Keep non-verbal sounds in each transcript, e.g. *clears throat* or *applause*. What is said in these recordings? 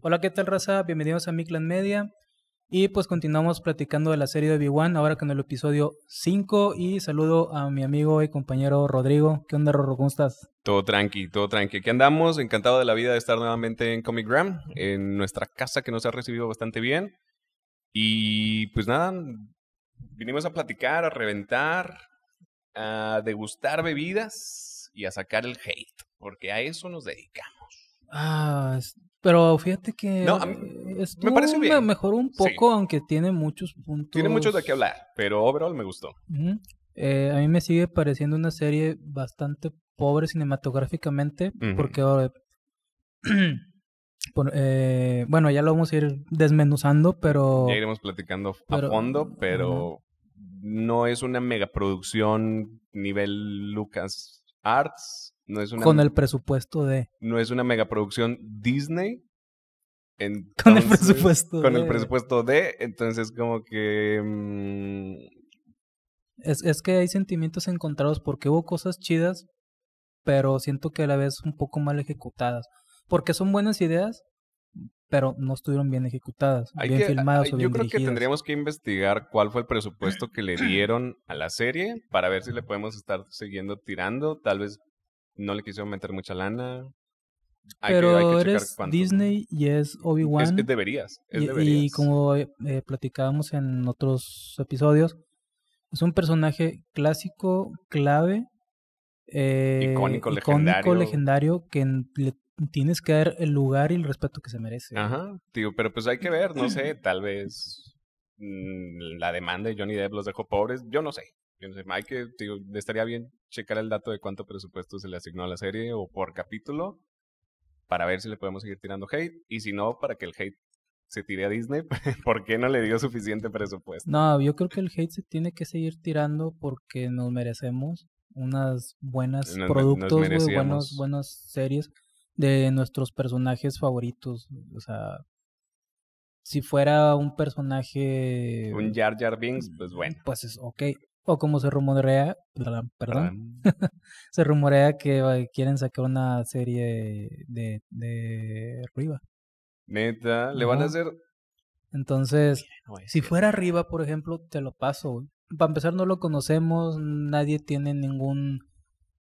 Hola, ¿qué tal raza? Bienvenidos a Miclan Media. Y pues continuamos platicando de la serie de B1, ahora con el episodio 5. Y saludo a mi amigo y compañero Rodrigo. ¿Qué onda, Rorro? ¿Cómo estás? Todo tranqui, todo tranqui. ¿Qué andamos, encantado de la vida de estar nuevamente en Comic Gram, en nuestra casa que nos ha recibido bastante bien. Y pues nada, vinimos a platicar, a reventar, a degustar bebidas y a sacar el hate, porque a eso nos dedicamos. Ah, pero fíjate que me parece bien. un poco, aunque tiene muchos puntos. Tiene muchos de qué hablar, pero overall me gustó. Eh, a mí me sigue pareciendo una serie bastante pobre cinematográficamente, porque *clears throat* eh, bueno, ya lo vamos a ir desmenuzando, pero... Ya iremos platicando a fondo, pero no es una megaproducción nivel Lucas Arts con el presupuesto de. No es una megaproducción Disney. con el presupuesto Con el presupuesto de. Entonces, como que. Mm, es, que hay sentimientos encontrados porque hubo cosas chidas, pero siento que a la vez un poco mal ejecutadas. Porque son buenas ideas, pero no estuvieron bien ejecutadas, bien filmadas o bien Yo creo que tendríamos que investigar cuál fue el presupuesto que le *clears throat* dieron a la serie para ver si le podemos estar siguiendo tirando. Tal vez no le quisieron meter mucha lana. pero eres Disney y es Obi-Wan. Es que deberías, y, como eh, eh, platicábamos en otros episodios, es un personaje clásico, clave, eh, icónico, legendario. que le tienes que dar el lugar y el respeto que se merece. Ajá, tío, pero pues hay que ver, no sé, *clears throat* tal vez mm, la demanda de Johnny Depp los dejó pobres, yo no sé. Yo no sé, Mike, estaría bien checar el dato de cuánto presupuesto se le asignó a la serie o por capítulo para ver si le podemos seguir tirando hate y si no, para que el hate se tire a Disney, *laughs* ¿por qué no le dio suficiente presupuesto? No, yo creo que el hate se tiene que seguir tirando porque nos merecemos unas buenas productos, buenas series de nuestros personajes favoritos. O sea, si fuera un personaje... Un Jar Jar Binks, mm, pues bueno. Pues es ok, o como se rumorea, perdón, *laughs* se rumorea que quieren sacar una serie de, de Riva. Neta, le van a hacer. Entonces, si fuera Riva, por ejemplo, te lo paso, Para empezar, no lo conocemos, nadie tiene ningún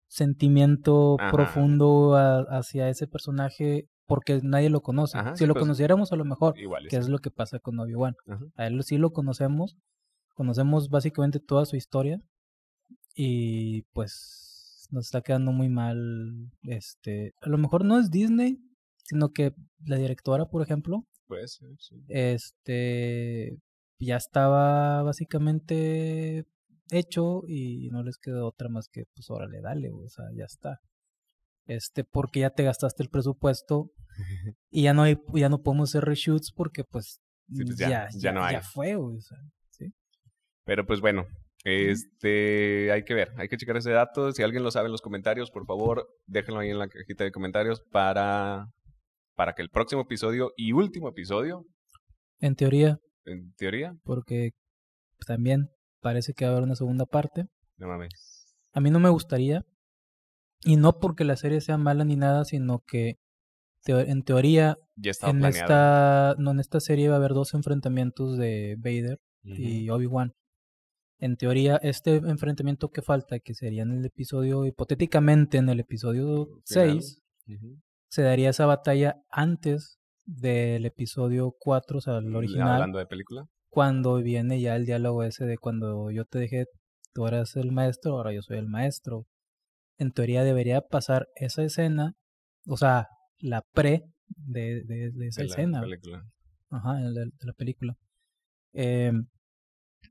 sentimiento profundo hacia ese personaje porque nadie lo conoce. si lo pues conociéramos a lo mejor, que es lo que pasa con Obi-Wan. A él sí lo conocemos, Conocemos básicamente toda su historia y pues nos está quedando muy mal este, a lo mejor no es Disney, sino que la directora, por ejemplo, pues este ya estaba básicamente hecho y no les quedó otra más que pues órale, dale, o sea, ya está. Este, porque ya te gastaste el presupuesto *laughs* y ya no hay, ya no podemos hacer reshoots porque pues, pues ya, no hay. ya fue, o sea. Pero pues bueno, este, hay que ver, hay que checar ese dato. Si alguien lo sabe en los comentarios, por favor, déjenlo ahí en la cajita de comentarios para, para que el próximo episodio y último episodio. En teoría. En teoría. Porque también parece que va a haber una segunda parte. No mames. A mí no me gustaría. Y no porque la serie sea mala ni nada, sino que en teoría. Ya está en esta, no, en esta serie va a haber dos enfrentamientos de Vader y Obi-Wan en teoría, este enfrentamiento que falta, que sería en el episodio, hipotéticamente en el episodio 6, se daría esa batalla antes del episodio 4, o sea, el original. Hablando de película. Cuando viene ya el diálogo ese de cuando yo te dejé, tú eras el maestro, ahora yo soy el maestro. En teoría debería pasar esa escena, o sea, la pre de, esa de escena. La película. Ajá, de la, la película. Eh,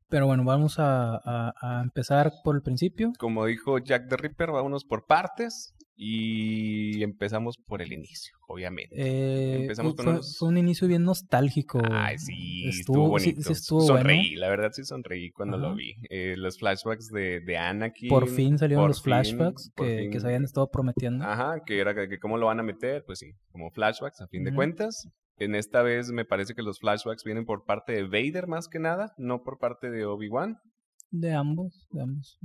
pero bueno, vamos a, empezar por el principio. Como dijo Jack the Ripper, vámonos por partes y empezamos por el inicio, obviamente. Eh, fue, un inicio bien nostálgico. Ay, sí, estuvo, bonito. sonreí, la verdad sí sonreí cuando lo vi. Eh, los flashbacks de, Anakin. Por fin salieron los flashbacks que, se habían estado prometiendo. Ajá, que era que, cómo lo van a meter, pues sí, como flashbacks a fin de cuentas. En esta vez me parece que los flashbacks vienen por parte de Vader más que nada, no por parte de Obi-Wan. De ambos, de ambos.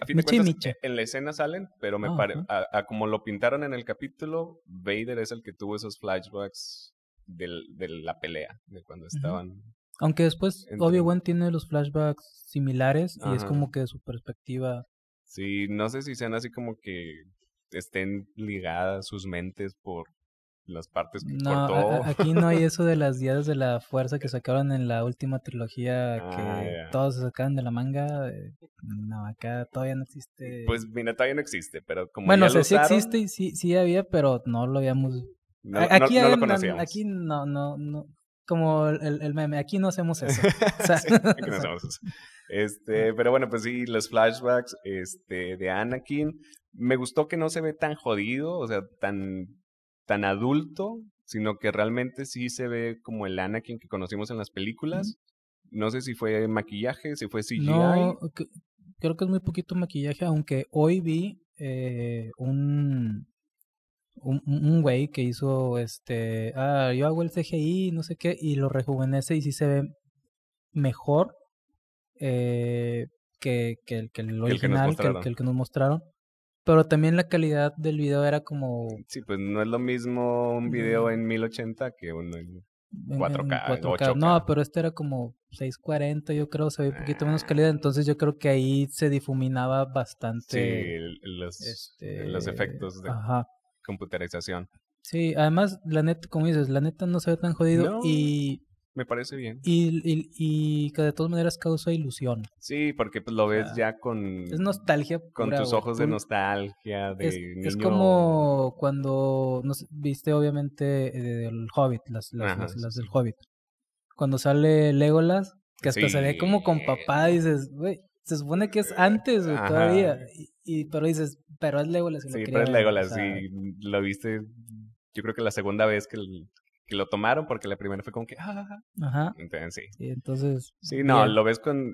a fin de cuentas, en la escena salen, pero me ah, como lo pintaron en el capítulo, Vader es el que tuvo esos flashbacks de la pelea, de cuando estaban. Aunque después Obi-Wan tiene los flashbacks similares y es como que de su perspectiva. Sí, no sé si sean así como que estén ligadas sus mentes por las partes no, aquí no hay eso de *laughs* las diadas de la fuerza que sacaron en la última trilogía ah, que todos se sacaron de la manga. Eh, no, acá todavía no existe. Pues mira, todavía no existe, pero como Bueno, sí existe sí, sí había, pero no lo habíamos aquí no, no, Aquí no, no, Como el, meme, aquí no hacemos eso. *laughs* aquí no *laughs* hacemos eso. Este, pero bueno, pues sí, los flashbacks este, de Anakin. Me gustó que no se ve tan jodido, o sea, tan tan adulto, sino que realmente sí se ve como el Anakin que conocimos en las películas. No sé si fue maquillaje, si fue CGI. No, creo que es muy poquito maquillaje, aunque hoy vi eh, un, un, güey que hizo este, ah, yo hago el CGI, no sé qué, y lo rejuvenece y sí se ve mejor eh, que, que, que, el original, que, el que nos mostraron pero también la calidad del video era como... Sí, pues no es lo mismo un video en 1080 que uno en 4K, k No, pero este era como 640, yo creo, se veía un poquito menos ah. calidad, entonces yo creo que ahí se difuminaba bastante. Sí, los, este, efectos de Ajá. Sí, además, la neta, como dices, la neta no se ve tan jodido y me parece bien. Y, y, que de todas maneras causa ilusión. Sí, porque pues lo ves ya con... Es nostalgia. con tus ojos de nostalgia, de es, niño. es como cuando viste obviamente eh, el Hobbit, las, las, del Hobbit. Cuando sale Legolas, que hasta se ve como con papá, dices, güey, se supone que es eh, antes, todavía. Y, pero dices, pero es Legolas. sí, pero es Legolas, y lo viste yo creo que la segunda vez que, lo tomaron porque la primera fue como que, ajá ah, Ajá. Entonces, sí. Sí, no, lo ves con.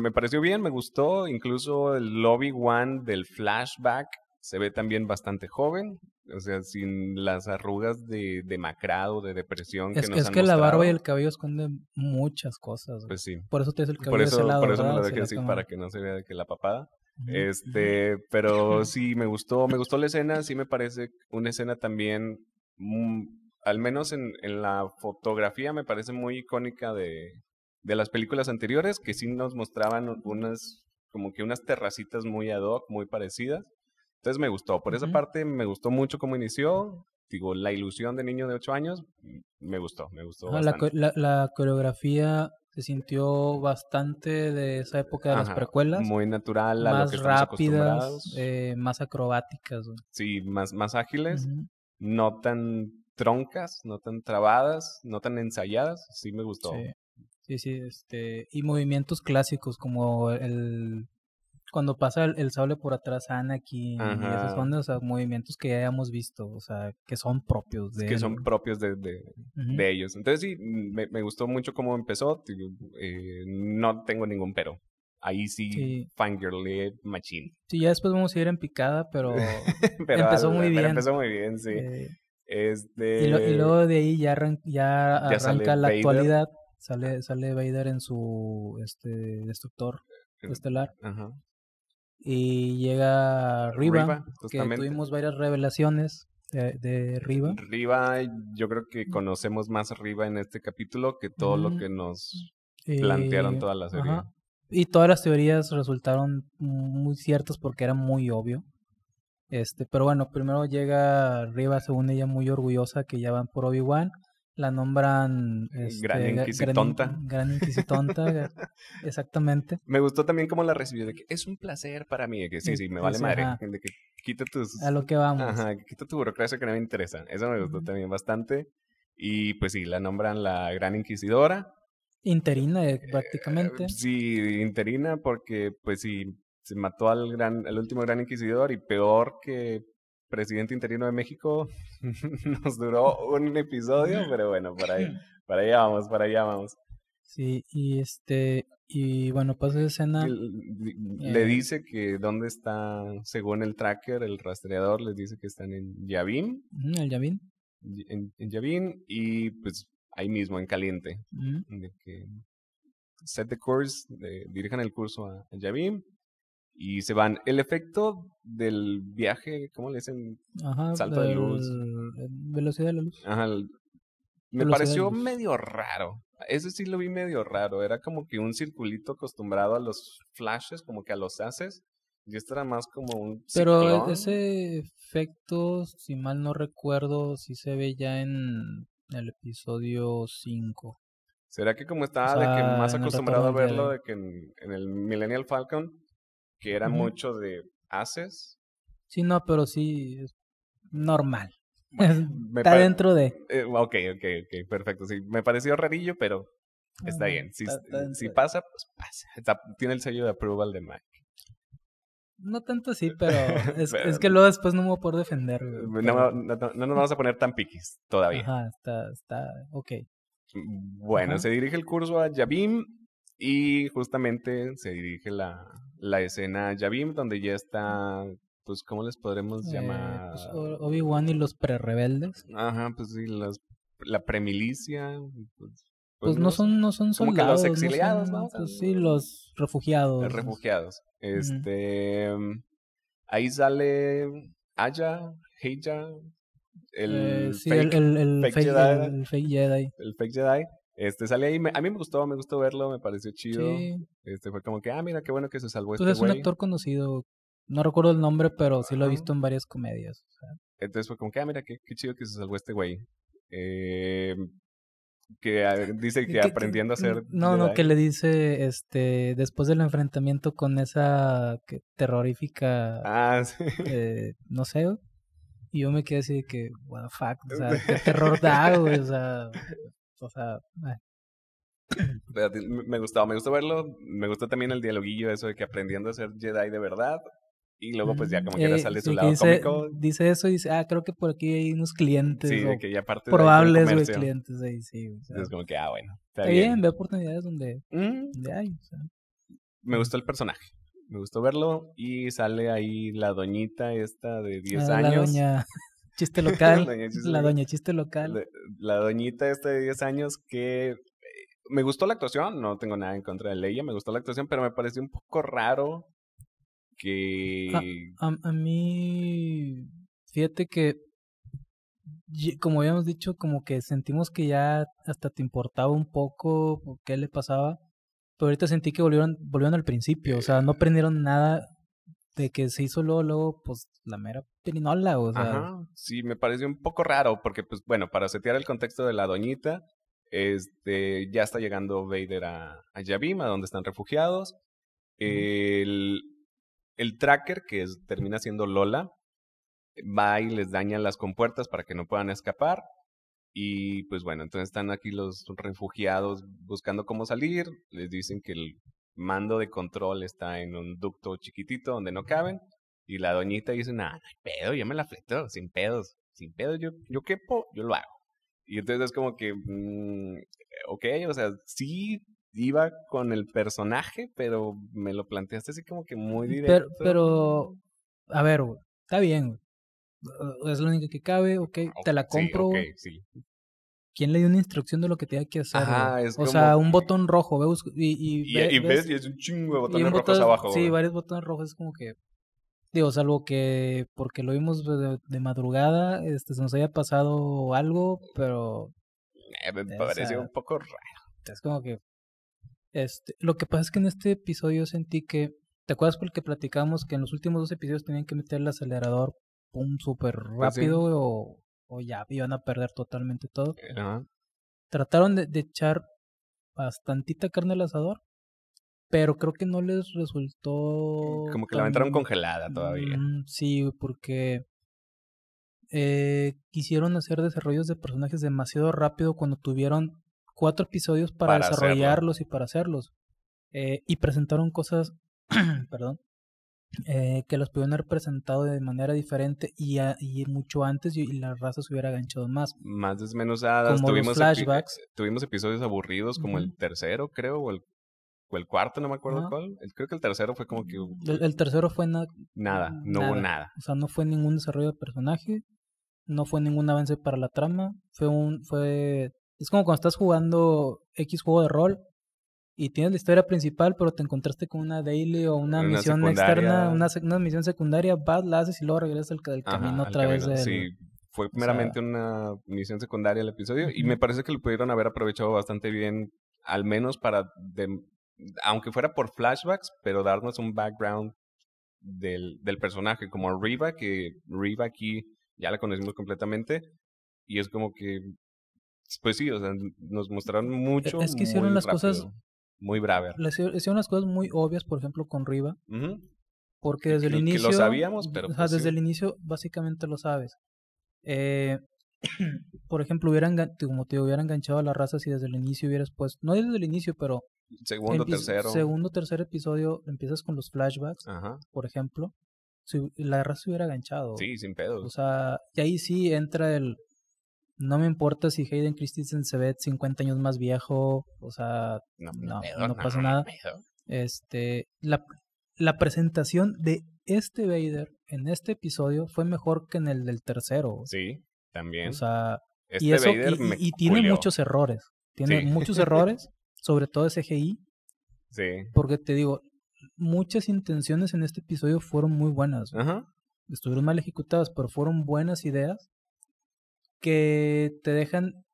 me pareció bien, me gustó. Incluso el Lobby One del flashback se ve también bastante joven. O sea, sin las arrugas de macrado de depresión es que, la barba y el cabello esconden muchas cosas. Pues sí. Por eso te el cabello por eso, Por eso me lo dejé así, para que no se vea que la papada. Este, pero sí, me gustó, me gustó la escena, sí me parece una escena también mm, al menos en, en la fotografía, me parece muy icónica de, de las películas anteriores, que sí nos mostraban unas, como que unas terracitas muy ad hoc, muy parecidas. Entonces me gustó. Por esa parte me gustó mucho cómo inició. Digo, la ilusión de niño de 8 años mm, me gustó, me gustó. Ah, bastante. La, la, coreografía se sintió bastante de esa época de las precuelas. Muy natural, a más lo rápidas, eh, más acrobáticas. Sí, más, más ágiles. No tan troncas, no tan trabadas, no tan ensayadas, sí me gustó. Sí, sí, este, y movimientos clásicos como el cuando pasa el, sable por atrás Ana aquí, esos son o movimientos que ya hayamos visto, o sea, que son propios de que son propios de, ellos. Entonces sí, me, gustó mucho cómo empezó, eh, no tengo ningún pero ahí sí, sí. machine. Sí, ya después vamos a ir en picada, pero, *laughs* empezó muy bien. empezó muy bien, sí. Eh, y, luego de ahí ya, ya, arranca la actualidad. Sale, sale Vader en su este, destructor estelar. Y llega Riva, que tuvimos varias revelaciones de, Riva. Riva, yo creo que mm. conocemos más Riva en este capítulo que todo lo que nos plantearon eh, toda la serie. Y todas las teorías resultaron muy ciertas porque era muy obvio. Este, pero bueno, primero llega Riva, según ella, muy orgullosa que ya van por Obi-Wan. La nombran Gran este, Inquisitonta. Gran, Inquisitonta, eh, *laughs* exactamente. Me gustó también cómo la recibió, de que es un placer para mí, que sí, sí, me vale madre. que quita tus... A lo que vamos. Ajá, quita tu burocracia que no me interesa. Eso me gustó también bastante. Y pues sí, la nombran la Gran Inquisidora. Interina, eh, eh, prácticamente. sí, interina, porque pues sí, se mató al, gran, último gran inquisidor y peor que presidente interino de México *laughs* nos duró un episodio, pero bueno, para ahí, allá *clears throat* vamos, para allá vamos. Sí, y este, y bueno, pasa escena. Le, eh, dice que dónde está, según el tracker, el rastreador, les dice que están en Yavin. En Yavin. En, en y pues ahí mismo, en caliente. set the course, dirijan el curso a, a Yavin y se van. El efecto del viaje, ¿cómo le dicen? Ajá, Salto de luz. Velocidad de la luz. Ajá. me pareció medio raro. Ese sí lo vi medio raro. Era como que un circulito acostumbrado a los flashes, como que a los haces. Y esto era más como un. Pero ese efecto, si mal no recuerdo, sí se ve ya en el episodio 5. ¿Será que como estaba más acostumbrado a verlo de que en el Millennial Falcon, que era mucho de haces. Sí, no, pero sí es normal. *laughs* está dentro de. okay eh, ok, ok, ok, perfecto. Sí, me pareció rarillo, pero está bien. Si, pasa, pues pasa. tiene el sello de approval de Mac. No tanto sí, pero *laughs* es, que luego después no me voy a poder defender. no, no, nos vamos a poner tan piquis todavía. Ajá, está, está, ok. Mm, bueno, se dirige el curso a Yabim y justamente se dirige la, la escena Yavim, donde ya está, pues, ¿cómo les podremos eh, pues, llamar? Obi-Wan y los pre-rebeldes. Ajá, pues sí, la premilicia. Pues, pues, pues, no, son, no son soldados. Como que los exiliados, ¿no? Pues, sí, los refugiados. Los refugiados. Este. Em, ahí sale Aya, Heija, eh, el, el, el, el fake Jedi. El fake Jedi. Este, sale ahí, a mí me gustó, me gustó verlo, me pareció chido. Este, fue como que, ah, mira, qué bueno que se salvó Entonces Tú este es un actor conocido, no recuerdo el nombre, pero sí lo he visto en varias comedias. sea. Entonces fue como que, ah, mira, qué, chido que se salvó este güey. Eh, que ah, dice *laughs* que, aprendiendo a hacer... No, no, que le dice, este, después del enfrentamiento con esa que terrorífica... Ah, sí. *laughs* Eh, no sé, y yo me quedé así de que, what the fuck, o sea, qué terror *laughs* da, o sea, o sea... Eh. me gustaba, me gustó verlo, me gustó también el dialoguillo eso de que aprendiendo a ser Jedi de verdad y luego pues ya mm, como que eh, sale su lado dice, cómico. Dice eso y dice, ah, creo que por aquí hay unos clientes. Sí, aparte Probables, los clientes ahí, sí. es como que, ah, bueno. Está bien, ve oportunidades donde, mm. hay. Me gustó el personaje. Me gustó verlo y sale ahí la doñita esta de 10 ah, años. La doña. Chiste *laughs* local. la doña chiste local. La doñita esta de 10 años que eh, me gustó la actuación, no tengo nada en contra de ella, me gustó la actuación, pero me pareció un poco raro que... A, mí, fíjate que, como habíamos dicho, como que sentimos que ya hasta te importaba un poco qué le pasaba, pero ahorita sentí que volvieron, volvieron al principio, o sea, no eh. prendieron nada de que se hizo luego, pues la mera pirinola, o sea. sí, me pareció un poco raro, porque, pues bueno, para setear el contexto de la doñita, este, ya está llegando Vader a, a Yavima, donde están refugiados. El, el tracker, que es, termina siendo Lola, va y les daña las compuertas para que no puedan escapar. Y pues bueno, entonces están aquí los refugiados buscando cómo salir. Les dicen que el, mando de control está en un ducto chiquitito donde no caben. Y la doñita dice, nada, no hay pedo, yo me la fleto, sin pedos, sin pedos, yo, yo quepo, yo lo hago. Y entonces es como que, okay mm, ok, o sea, sí iba con el personaje, pero me lo planteaste así como que muy mm, directo. Pero, a ver, está bien, es lo único que cabe, ok, te la compro. Sí, sí. ¿quién le dio una instrucción de lo que tenía que hacer? es o sea, un botón rojo, y, ves, y es un chingo de botones rojos abajo. Sí, varios botones rojos, es como que, digo, salvo que porque lo vimos pues, de, madrugada, este, se nos haya pasado algo, pero... Eh, me pareció un poco raro. Es como que... Este, lo que pasa es que en este episodio sentí que, ¿te acuerdas el que platicamos que en los últimos dos episodios tenían que meter el acelerador, pum, súper pues rápido, o o ya iban a perder totalmente todo. Trataron de, echar bastantita carne al asador, pero creo que no les resultó... Como que la metieron congelada todavía. Mm, sí, porque eh, quisieron hacer desarrollos de personajes demasiado rápido cuando tuvieron cuatro episodios para, desarrollarlos y para hacerlos. Eh, y presentaron cosas, *clears throat* perdón, eh, que los pudieron haber presentado de manera diferente y, mucho antes y, la raza se hubiera aganchado más. Más desmenuzadas, como tuvimos, flashbacks. tuvimos episodios aburridos como el tercero, creo, o el, cuarto, no me acuerdo cuál. creo que el tercero fue como que... El, tercero fue nada nada, no hubo nada. O sea, no fue ningún desarrollo de personaje, no fue ningún avance para la trama, fue un... fue Es como cuando estás jugando X juego de rol y tienes la historia principal, pero te encontraste con una daily o una, misión externa, una, misión secundaria, vas, la haces y luego regresas al, camino otra vez. sí, fue meramente una misión secundaria el episodio y me parece que lo pudieron haber aprovechado bastante bien, al menos para, de, aunque fuera por flashbacks, pero darnos un background del, del personaje, como Riva, que Riva aquí ya la conocimos completamente y es como que pues sí, o sea, nos mostraron e, mucho. Es que hicieron las cosas muy braver. Le unas cosas muy obvias, por ejemplo, con Riva. Porque desde el inicio. lo sabíamos, pero. Pues desde el inicio, básicamente lo sabes. Eh, *clears throat* por ejemplo, hubieran, como te hubieran enganchado a la raza si desde el inicio hubieras puesto. No desde el inicio, pero. Segundo, tercero. Segundo, tercer episodio, empiezas con los flashbacks, por ejemplo. Si, la raza se hubiera enganchado. Sí, sin pedos. O sea, y ahí sí entra el no me importa si Hayden Christensen se ve 50 años más viejo, o sea, no, pasa nada. Este, la, la presentación de este Vader en este episodio fue mejor que en el del tercero. Sí, también. O sea, este y, y, tiene muchos errores. Tiene muchos *laughs* errores, sobre todo ese CGI. Sí. Porque te digo, muchas intenciones en este episodio fueron muy buenas. Ajá. Estuvieron mal ejecutadas, pero fueron buenas ideas que te dejan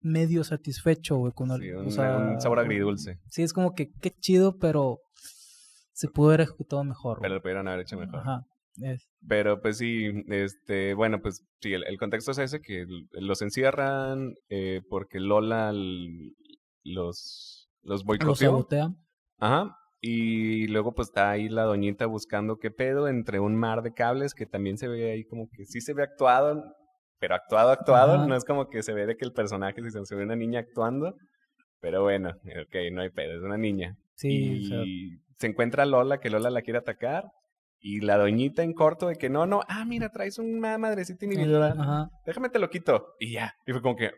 medio satisfecho, güey, con sí, un, sabor agridulce. Sí, es como que qué chido, pero se pudo haber ejecutado mejor. Pero lo pudieron haber hecho mejor. Ajá. Pero pues sí, este, bueno, pues sí, el, contexto es ese, que los encierran eh, porque Lola los, los boicoteó. Ajá. Y luego pues está ahí la doñita buscando qué pedo entre un mar de cables que también se ve ahí como que sí se ve actuado, pero actuado, actuado, no es como que se ve de que el personaje se ve una niña actuando, pero bueno, ok, no hay pedo, es una niña. Sí. Y se encuentra Lola, que Lola la quiere atacar, y la doñita en corto de que no, no, ah, mira, traes una madrecita y déjame te lo quito, y ya. Y fue como que...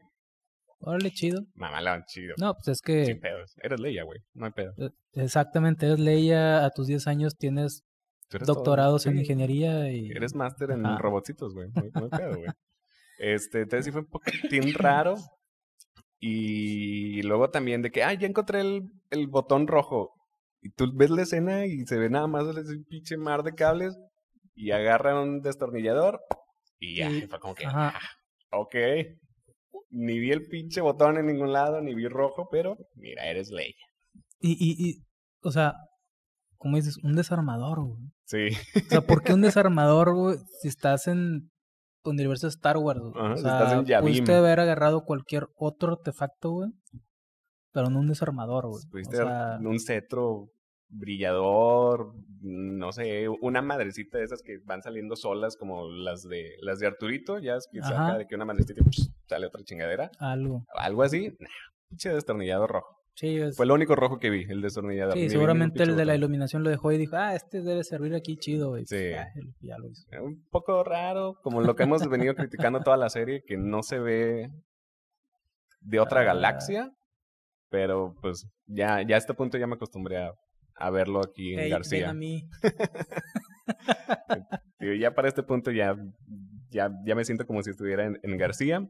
Órale, chido. Mamalón, chido. No, pues es que... Sin pedos, eres Leia, güey, no hay pedo. Eh, exactamente, eres Leia, a tus 10 años tienes doctorados en ingeniería y... Eres máster en robotitos güey, no hay pedo, güey. Este, entonces sí fue un poquitín raro. *clears throat* Y luego también de que, ah, ya encontré el, botón rojo. Y tú ves la escena y se ve nada más un pinche mar de cables. Y agarra un destornillador. Y ya, fue como que, ah, ok. Ni vi el pinche botón en ningún lado, ni vi rojo, pero mira, eres ley. Y, y, y o sea, ¿cómo dices? Un desarmador, güey. Sí. O sea, ¿por qué un *laughs* desarmador, güey? Si estás en universo Star Wars. o sea, haber agarrado cualquier otro artefacto, güey. Pero no un desarmador, güey. un cetro brillador, no sé, una madrecita de esas que van saliendo solas, como las de las de Arturito, ya es que saca de que una madrecita sale otra chingadera. Algo. Algo así. pinche destornillado rojo. Fue el único rojo que vi, el destornillador. Sí, seguramente el de la iluminación lo dejó y dijo, ah, este debe servir aquí chido. sí. ya lo hizo. Eh, un poco raro, como lo que hemos venido criticando toda la serie, que no se ve de otra ah. galaxia. Pero pues ya, ya a este punto ya me acostumbré a, verlo aquí en García. García. Ven a mí. *laughs* ya para este punto ya, ya, ya me siento como si estuviera en, en García.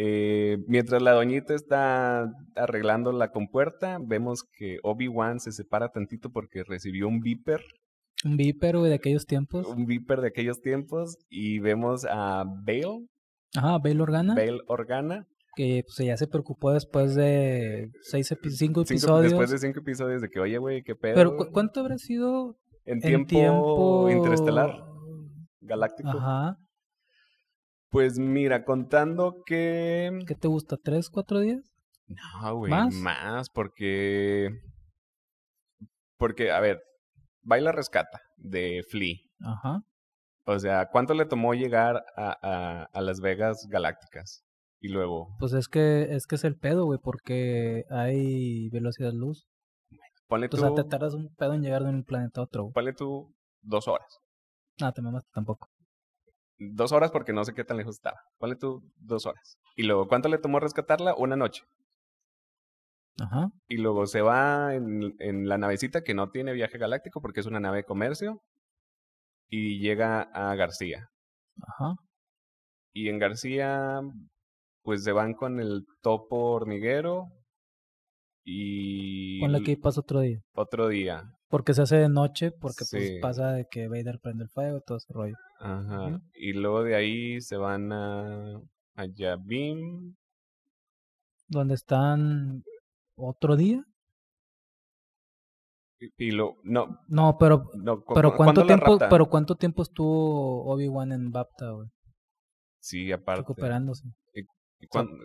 Eh, mientras la doñita está arreglando la compuerta, vemos que Obi-Wan se separa tantito porque recibió un viper. Un viper, de aquellos tiempos. Un viper de aquellos tiempos. Y vemos a Bale. Ajá, Bale Organa. Bale Organa. Que pues, ya se preocupó después de seis cinco episodios. después de cinco episodios de que, oye, güey, qué pedo. Pero, ¿cuánto habrá sido? En tiempo, en tiempo... interestelar, galáctico. Ajá. Pues mira, contando que... ¿Qué te gusta? ¿Tres, cuatro días? No, güey. ¿Más? Más, porque... Porque, a ver, Baila Rescata de Flea. Ajá. O sea, ¿cuánto le tomó llegar a, Las Vegas Galácticas? Y luego. Pues es que es que es el pedo, güey, porque hay velocidad luz. O sea, te tardas un pedo en llegar de un planeta a otro. Pale tú dos horas. No, te mamaste tampoco dos horas porque no sé qué tan lejos estaba. Ponle tú dos horas. Y luego, ¿cuánto le tomó rescatarla? Una noche. Ajá. Y luego se va en, en la navecita que no tiene viaje galáctico porque es una nave de comercio. Y llega a García. Ajá. Y en García, pues se van con el topo hormiguero. Y. Con la que pasa otro día. Otro día. Porque se hace de noche, porque pues pasa de que Vader prende el fuego, todo ese rollo. Ajá. Y luego de ahí se van a, a Yavim. Donde están otro día. Y, lo, no. No, pero, pero, cuánto tiempo, pero cuánto tiempo estuvo Obi-Wan en Bapta, Sí, aparte. Recuperándose.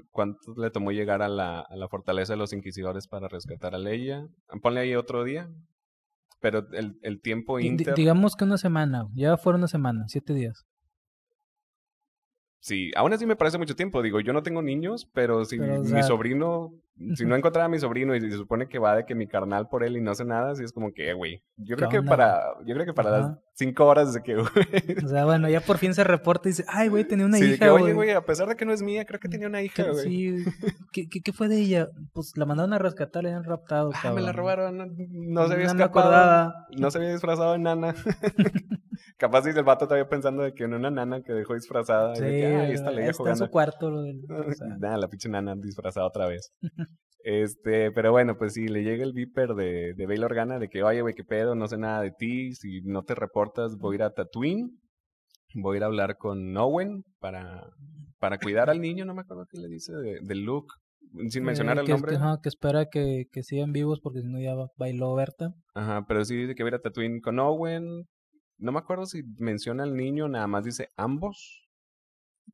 cuánto le tomó llegar a la, a la fortaleza de los inquisidores para rescatar a Leia? Ponle ahí otro día pero el, el tiempo digamos que una semana, ya fueron una semana, siete días. Sí, aún así me parece mucho tiempo. Digo, yo no tengo niños, pero si mi sobrino *laughs* si no encontraba a mi sobrino y se supone que va de que mi carnal por él y no hace nada, así es como que, eh, güey, yo creo que para, yo creo que para las cinco horas desde que, *laughs* güey. O sea, bueno, ya por fin se reporta y dice, ay, güey, tenía una hija, Oye, güey, a pesar de que no es mía, creo que tenía una hija, güey. Sí, ¿Qué, ¿Qué, fue de ella? Pues la mandaron a rescatar, la habían raptado, ah, me la robaron, no, se había No se había disfrazado de nana. *laughs* Capaz dice el vato todavía pensando de que en una nana que dejó disfrazada. ahí está, en su cuarto. Nada, la pinche nana disfrazada otra vez. Este, pero bueno, pues si sí, le llega el viper de, de Bail Organa de que, oye, güey, qué pedo, no sé nada de ti, si no te reportas voy a ir a Tatooine, voy a ir a hablar con Owen para, para cuidar al niño, no me acuerdo qué le dice, de, de Luke, sin mencionar eh, el que, nombre. que espera que, que sigan vivos porque si no ya bailó Berta. Ajá, pero sí dice que voy a ir a Tatooine con Owen, no me acuerdo si menciona al niño, nada más dice ambos.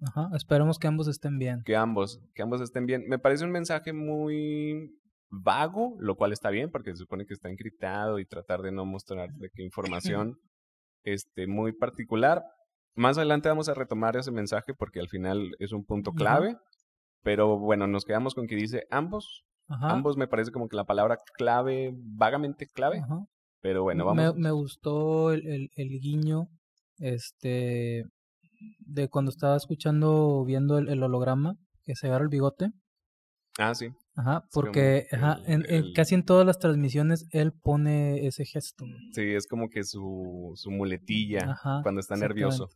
Ajá, esperemos que ambos estén bien. Que ambos, que ambos estén bien. Me parece un mensaje muy vago, lo cual está bien porque se supone que está encriptado y tratar de no mostrar de qué *laughs* información este muy particular. Más adelante vamos a retomar ese mensaje porque al final es un punto clave, pero bueno, nos quedamos con que dice ambos. Ambos me parece como que la palabra clave, vagamente clave, pero bueno, vamos. Me, me gustó el, el, el guiño este de cuando estaba escuchando, viendo el, holograma, que se agarra el bigote. Ah, sí. Ajá, porque ajá, en, casi en todas las transmisiones él pone ese gesto. Sí, es como que su, su muletilla cuando está nervioso.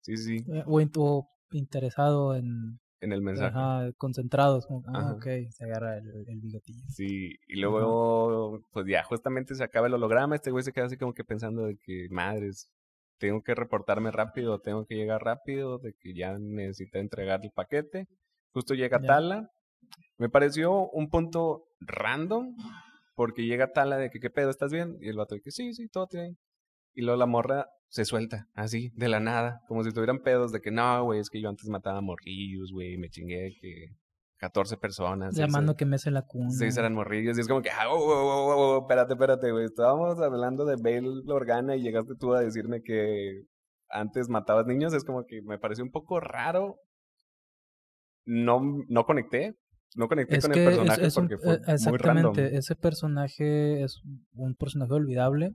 Sí, sí. Eh, o, interesado en... En el mensaje. Ajá, concentrados. Ah, se agarra el, el bigotillo. Sí, y luego, pues ya, justamente se acaba el holograma, este güey se queda así como que pensando de que, madres, tengo que reportarme rápido, tengo que llegar rápido, de que ya necesita entregar el paquete. Justo llega Tala. Me pareció un punto random, porque llega Tala de que, ¿qué pedo? ¿Estás bien? Y el vato de que, sí, sí, todo bien. Y luego la morra se suelta, así, de la nada, como si tuvieran pedos de que, no, güey, es que yo antes mataba morrillos, güey, me chingué, que 14 personas. Llamando que me hace la cuna. Sí, eran morrillos. Y es como que, ah, oh, oh, oh, espérate, espérate, güey. Estábamos hablando de Bale Organa y llegaste tú a decirme que antes matabas niños. Es como que me pareció un poco raro. No, no conecté. No conecté con el personaje porque fue eh, exactamente, Ese personaje es un personaje olvidable.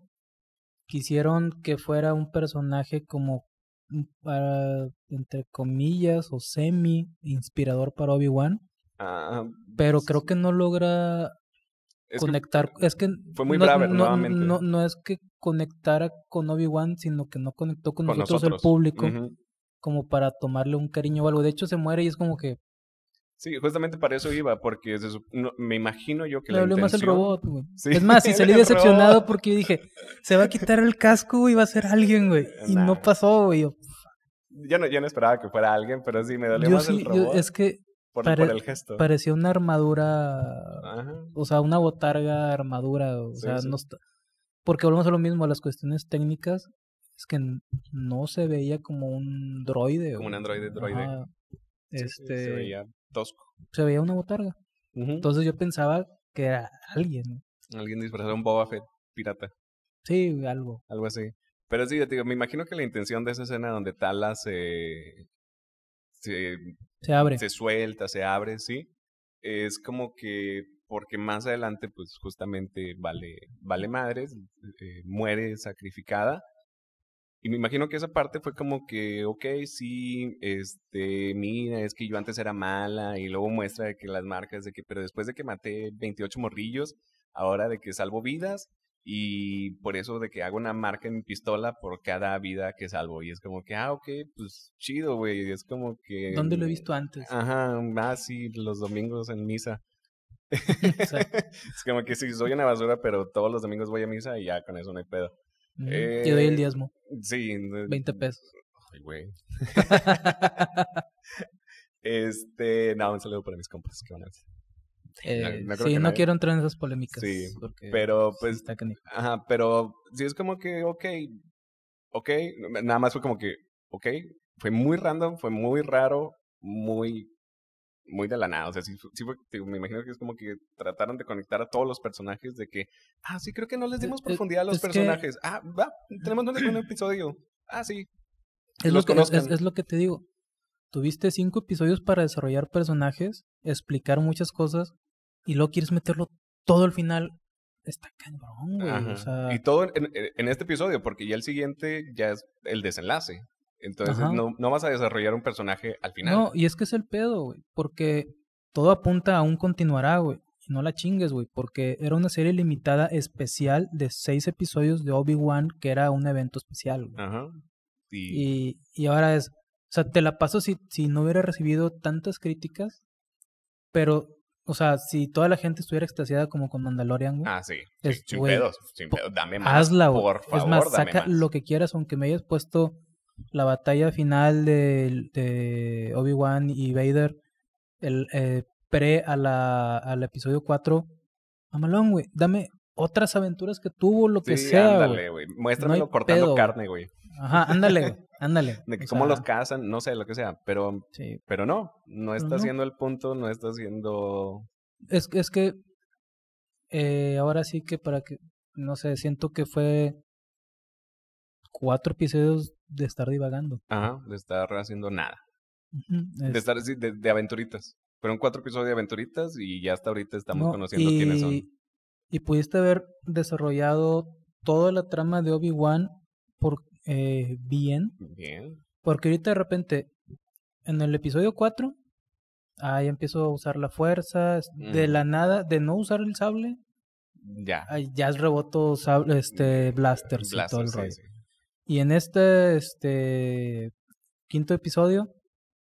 Quisieron que fuera un personaje como para, mm, ah, entre comillas, o semi inspirador para Obi-Wan. Ah, pero pues, creo que no logra conectar. es que. Fue muy no, no, nuevamente. No, es que conectara con Obi-Wan, sino que no conectó con, nosotros, el público. Como para tomarle un cariño o algo. De hecho, se muere y es como que. Sí, justamente para eso iba, porque me imagino yo que le la más el robot, es más, y *laughs* salí decepcionado porque yo dije, se va a quitar el casco y va a ser alguien, güey. Eh, y no pasó, güey. Yo no, no esperaba que fuera alguien, pero sí, me dolió más el robot. es que por, el gesto. Parecía una armadura. O sea, una botarga armadura. O sea, no Porque volvemos a lo mismo, a las cuestiones técnicas. Es que no se veía como un droide. Como un androide droide. este, se veía tosco. Se veía una botarga. Entonces yo pensaba que era alguien. Alguien disfrazado un Boba Fett pirata. Sí, algo. Algo así. Pero sí, yo te digo, me imagino que la intención de esa escena donde Tala se, se se abre. Se suelta, se abre, sí. Es como que, porque más adelante, pues justamente vale, vale madres, eh, muere sacrificada. Y me imagino que esa parte fue como que, ok, sí, este, mira, es que yo antes era mala y luego muestra de que las marcas de que, pero después de que maté 28 morrillos, ahora de que salvo vidas, y por eso de que hago una marca en mi pistola por cada vida que salvo. Y es como que, ah, ok, pues chido, güey. Es como que... ¿Dónde lo he visto antes? Ajá, ah, sí, los domingos en misa. *laughs* es como que sí, soy una basura, pero todos los domingos voy a misa y ya con eso no hay pedo. Te doy el eh, diezmo. Sí. 20 pesos. Ay, güey. *laughs* este, no, un saludo para mis compas. Qué eh, sí, no quiero entrar en esas polémicas. Sí, pero pues... pues ajá, pero sí es como que, ok, ok, nada más fue como que, ok, fue muy random, fue muy raro, muy muy de la nada. O sea, sí, fue, me imagino que es como que trataron de conectar a todos los personajes de que, ah, sí, creo que no les eh, dimos eh, profundidad a los personajes. Ah, va, tenemos un episodio. Ah, sí. lo, es, lo que te digo. Tuviste cinco episodios para desarrollar personajes, explicar muchas cosas y luego quieres meterlo todo al final. Está cabrón, güey. Y todo en, este episodio, porque ya el siguiente ya es el desenlace. Entonces no, vas a desarrollar un personaje al final. No, y es que es el pedo, güey. Porque todo apunta a un continuará, güey. Y no la chingues, güey. Porque era una serie limitada especial de seis episodios de Obi-Wan, que era un evento especial, Ajá. Y, y ahora es, o sea, te la paso si, si no hubiera recibido tantas críticas, pero, o sea, si toda la gente estuviera extasiada como con Mandalorian, güey. Ah, sí. sin pedos, sin Dame más. Hazla, Por favor, es más, saca lo que quieras, aunque me hayas puesto la batalla final de, de Obi-Wan y Vader, el eh, pre a la, al episodio 4. amalón, güey, dame otras aventuras que tuvo, lo que sí, sea. Ándale, güey. Muéstramelo cortando carne, güey. Ajá, ándale, ándale. De que cómo los casan, no sé, lo que sea, pero, sí. pero no, no está haciendo el punto, no está haciendo... Es, es que eh, ahora sí que para que, no sé, siento que fue cuatro episodios de estar divagando. Ajá, de estar haciendo nada. De estar así, de, aventuritas. Fueron cuatro episodios de aventuritas y ya hasta ahorita estamos conociendo quiénes son. Y pudiste haber desarrollado toda la trama de Obi-Wan por eh, bien. Bien. Porque ahorita de repente, en el episodio 4, ahí empiezo a usar la fuerza. De la nada, de no usar el sable, ya. Ya es reboto sable, este, blasters, Blaster, y Y en este, este quinto episodio,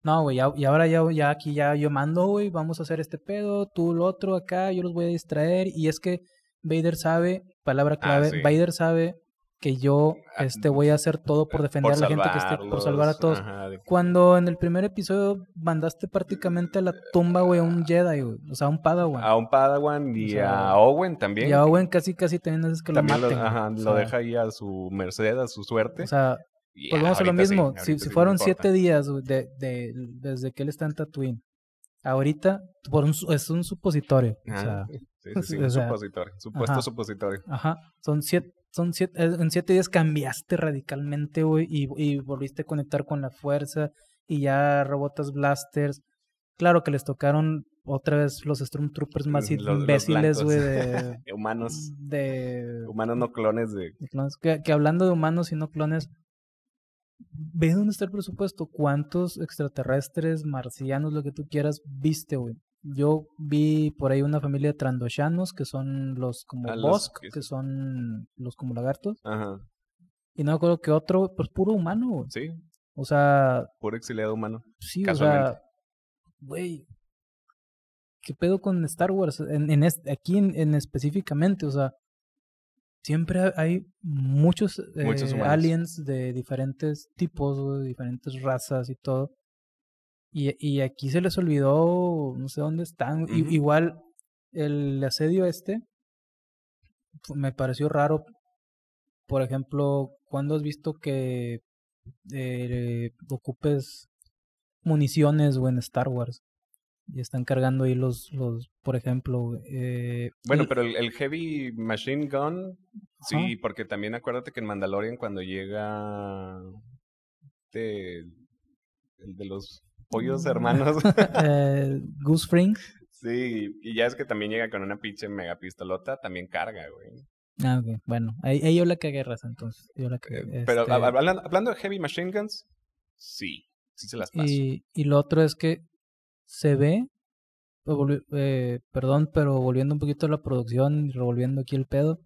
no, güey, y ahora ya, ya aquí ya yo mando, güey, vamos a hacer este pedo, tú lo otro acá, yo los voy a distraer. Y es que Vader sabe, palabra ah, clave, Vader sabe que yo ah, este, voy a hacer todo por defender a la gente que esté, por salvar a todos. Cuando en el primer episodio mandaste prácticamente a la tumba, güey, a un Jedi, o sea, a un Padawan. A un Padawan y a Owen también. Y a Owen casi, casi también haces que lo maten. ajá, lo deja ahí a su merced, a su suerte. O sea, volvemos a lo mismo. si, si fueron siete días de, desde que él está en Tatooine, ahorita por un, es un supositorio. Ah, sí, un *laughs* supositorio, supuesto supositorio. Ajá, son siete, son siete, eh, en siete días cambiaste radicalmente, güey, y, volviste a conectar con la fuerza y ya robotas blasters. Claro que les tocaron otra vez los Stormtroopers más imbéciles, güey, de... *laughs* humanos. Mm, de... Humanos no clones, de... Que, hablando de humanos y no clones, ¿ves dónde está el presupuesto. ¿Cuántos extraterrestres, marcianos, lo que tú quieras, viste, güey? Yo vi por ahí una familia de trandoshanos, que son los como ah, bosque, que... son los como lagartos. Ajá. Y no me acuerdo que otro, pues puro humano. Sí. O sea. Puro exiliado humano. Sí, o sea. Güey. ¿Qué pedo con Star Wars? En, en aquí en, específicamente, o sea siempre hay muchos, muchos eh, aliens de diferentes tipos, de diferentes razas y todo. Y, aquí se les olvidó, no sé dónde están. Igual el asedio este me pareció raro. Por ejemplo, cuando has visto que eh, ocupes municiones o en Star Wars? y están cargando ahí los, los por ejemplo... Eh, bueno, pero el, Heavy Machine Gun, sí, porque también acuérdate que en Mandalorian cuando llega este, el de los pollos mm. hermanos. *laughs* eh, Goose Sí, y ya es que también llega con una pinche mega pistolota, también carga, güey. Ah, ok. Bueno, ahí, yo la entonces. Eh, pero este hablando, de heavy machine guns, sí, sí se las paso. Y, lo otro es que se ve, pues, eh, perdón, pero volviendo un poquito a la producción y revolviendo aquí el pedo,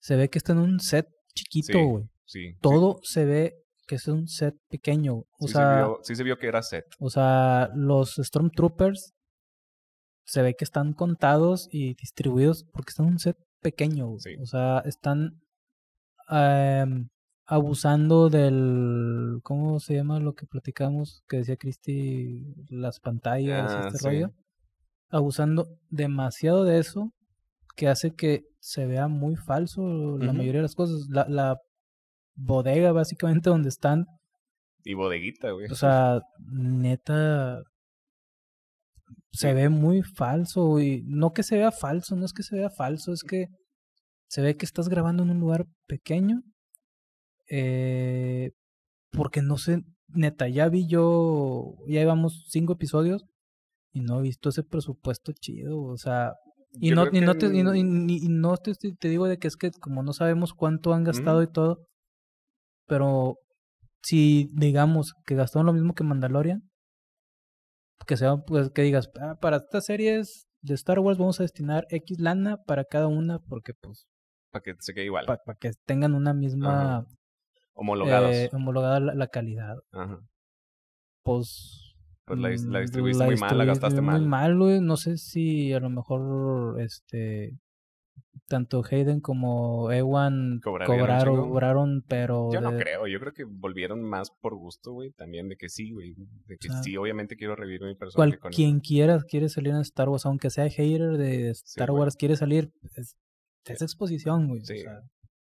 se ve que está en un set chiquito, güey. Sí, Todo se ve que es un set pequeño. O sí, se vio, que era set. O sea, los Stormtroopers se ve que están contados y distribuidos porque están un set pequeño. O sea, están em, abusando del. ¿Cómo se llama lo que platicamos? Que decía Cristi, las pantallas, y ah, este rollo. Abusando demasiado de eso que hace que se vea muy falso la mayoría de las cosas. la bodega, básicamente, donde están. Y bodeguita, güey. O sea, neta. Se ve muy falso, y No que se vea falso, no es que se vea falso, es que se ve que estás grabando en un lugar pequeño. Eh, porque no sé, neta, ya vi yo, ya llevamos cinco episodios y no he visto ese presupuesto chido, o sea, y no, no, te, no, te, te, digo de que es que como no sabemos cuánto han gastado y todo, pero si digamos que gastó lo mismo que Mandalorian, que sea, pues que digas, ah, para estas series de Star Wars vamos a destinar X lana para cada una, porque pues. Para que se quede igual. Para que tengan una misma. homologadas eh, homologada la, calidad. Ajá. Pues. Pues la, mm, distribuiste muy mal, la gastaste muy mal. mal, güey. No sé si a lo mejor, este, tanto Hayden como Ewan cobraron, pero... Yo no creo, yo creo que volvieron más por gusto, güey, también de que sí, güey, de que sí, obviamente quiero revivir mi personaje. Cual, quien quiera quiere salir en Star Wars, aunque sea hater de Star Wars, quiere salir, es, esa exposición, güey. Sí. O sea.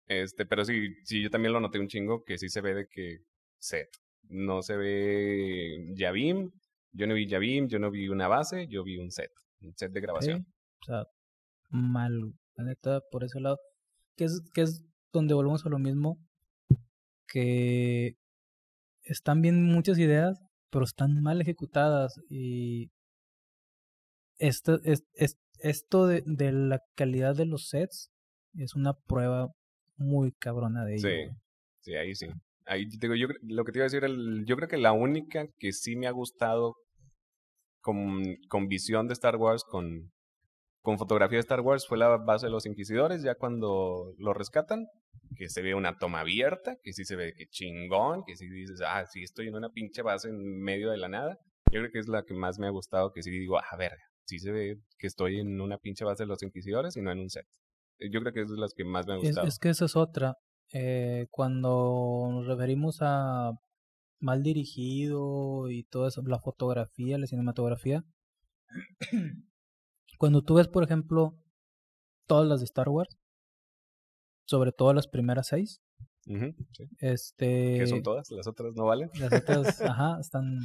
Este, pero sí, sí, yo también lo noté un chingo que sí se ve de que set. No se ve Yavim, yo no vi Yavim, yo no vi una base, yo vi un set, un set de grabación. Sí. O sea, mal por ese lado. Que es, que es donde volvemos a lo mismo. Que están bien muchas ideas, pero están mal ejecutadas. Y esto, es, esto de, la calidad de los sets es una prueba muy cabrona de ello. Sí, ahí sí. Ahí digo, yo lo que te iba a decir, el, yo creo que la única que sí me ha gustado con, con visión de Star Wars, con, con fotografía de Star Wars fue la base de los inquisidores, ya cuando lo rescatan, que se ve una toma abierta, que sí se ve que chingón, que sí dices, ah, sí estoy en una pinche base en medio de la nada. Yo creo que es la que más me ha gustado, que sí digo, ah, verga, sí se ve que estoy en una pinche base de los inquisidores y no en un set. Yo creo que es la las que más me ha gustado. Es, que esa es otra. Eh, cuando nos referimos a mal dirigido y todo eso, la fotografía, la cinematografía, cuando tú ves, por ejemplo, todas las de Star Wars, sobre todo las primeras seis, este, ¿qué son todas? ¿Las otras no valen? Las otras, *laughs* ajá, están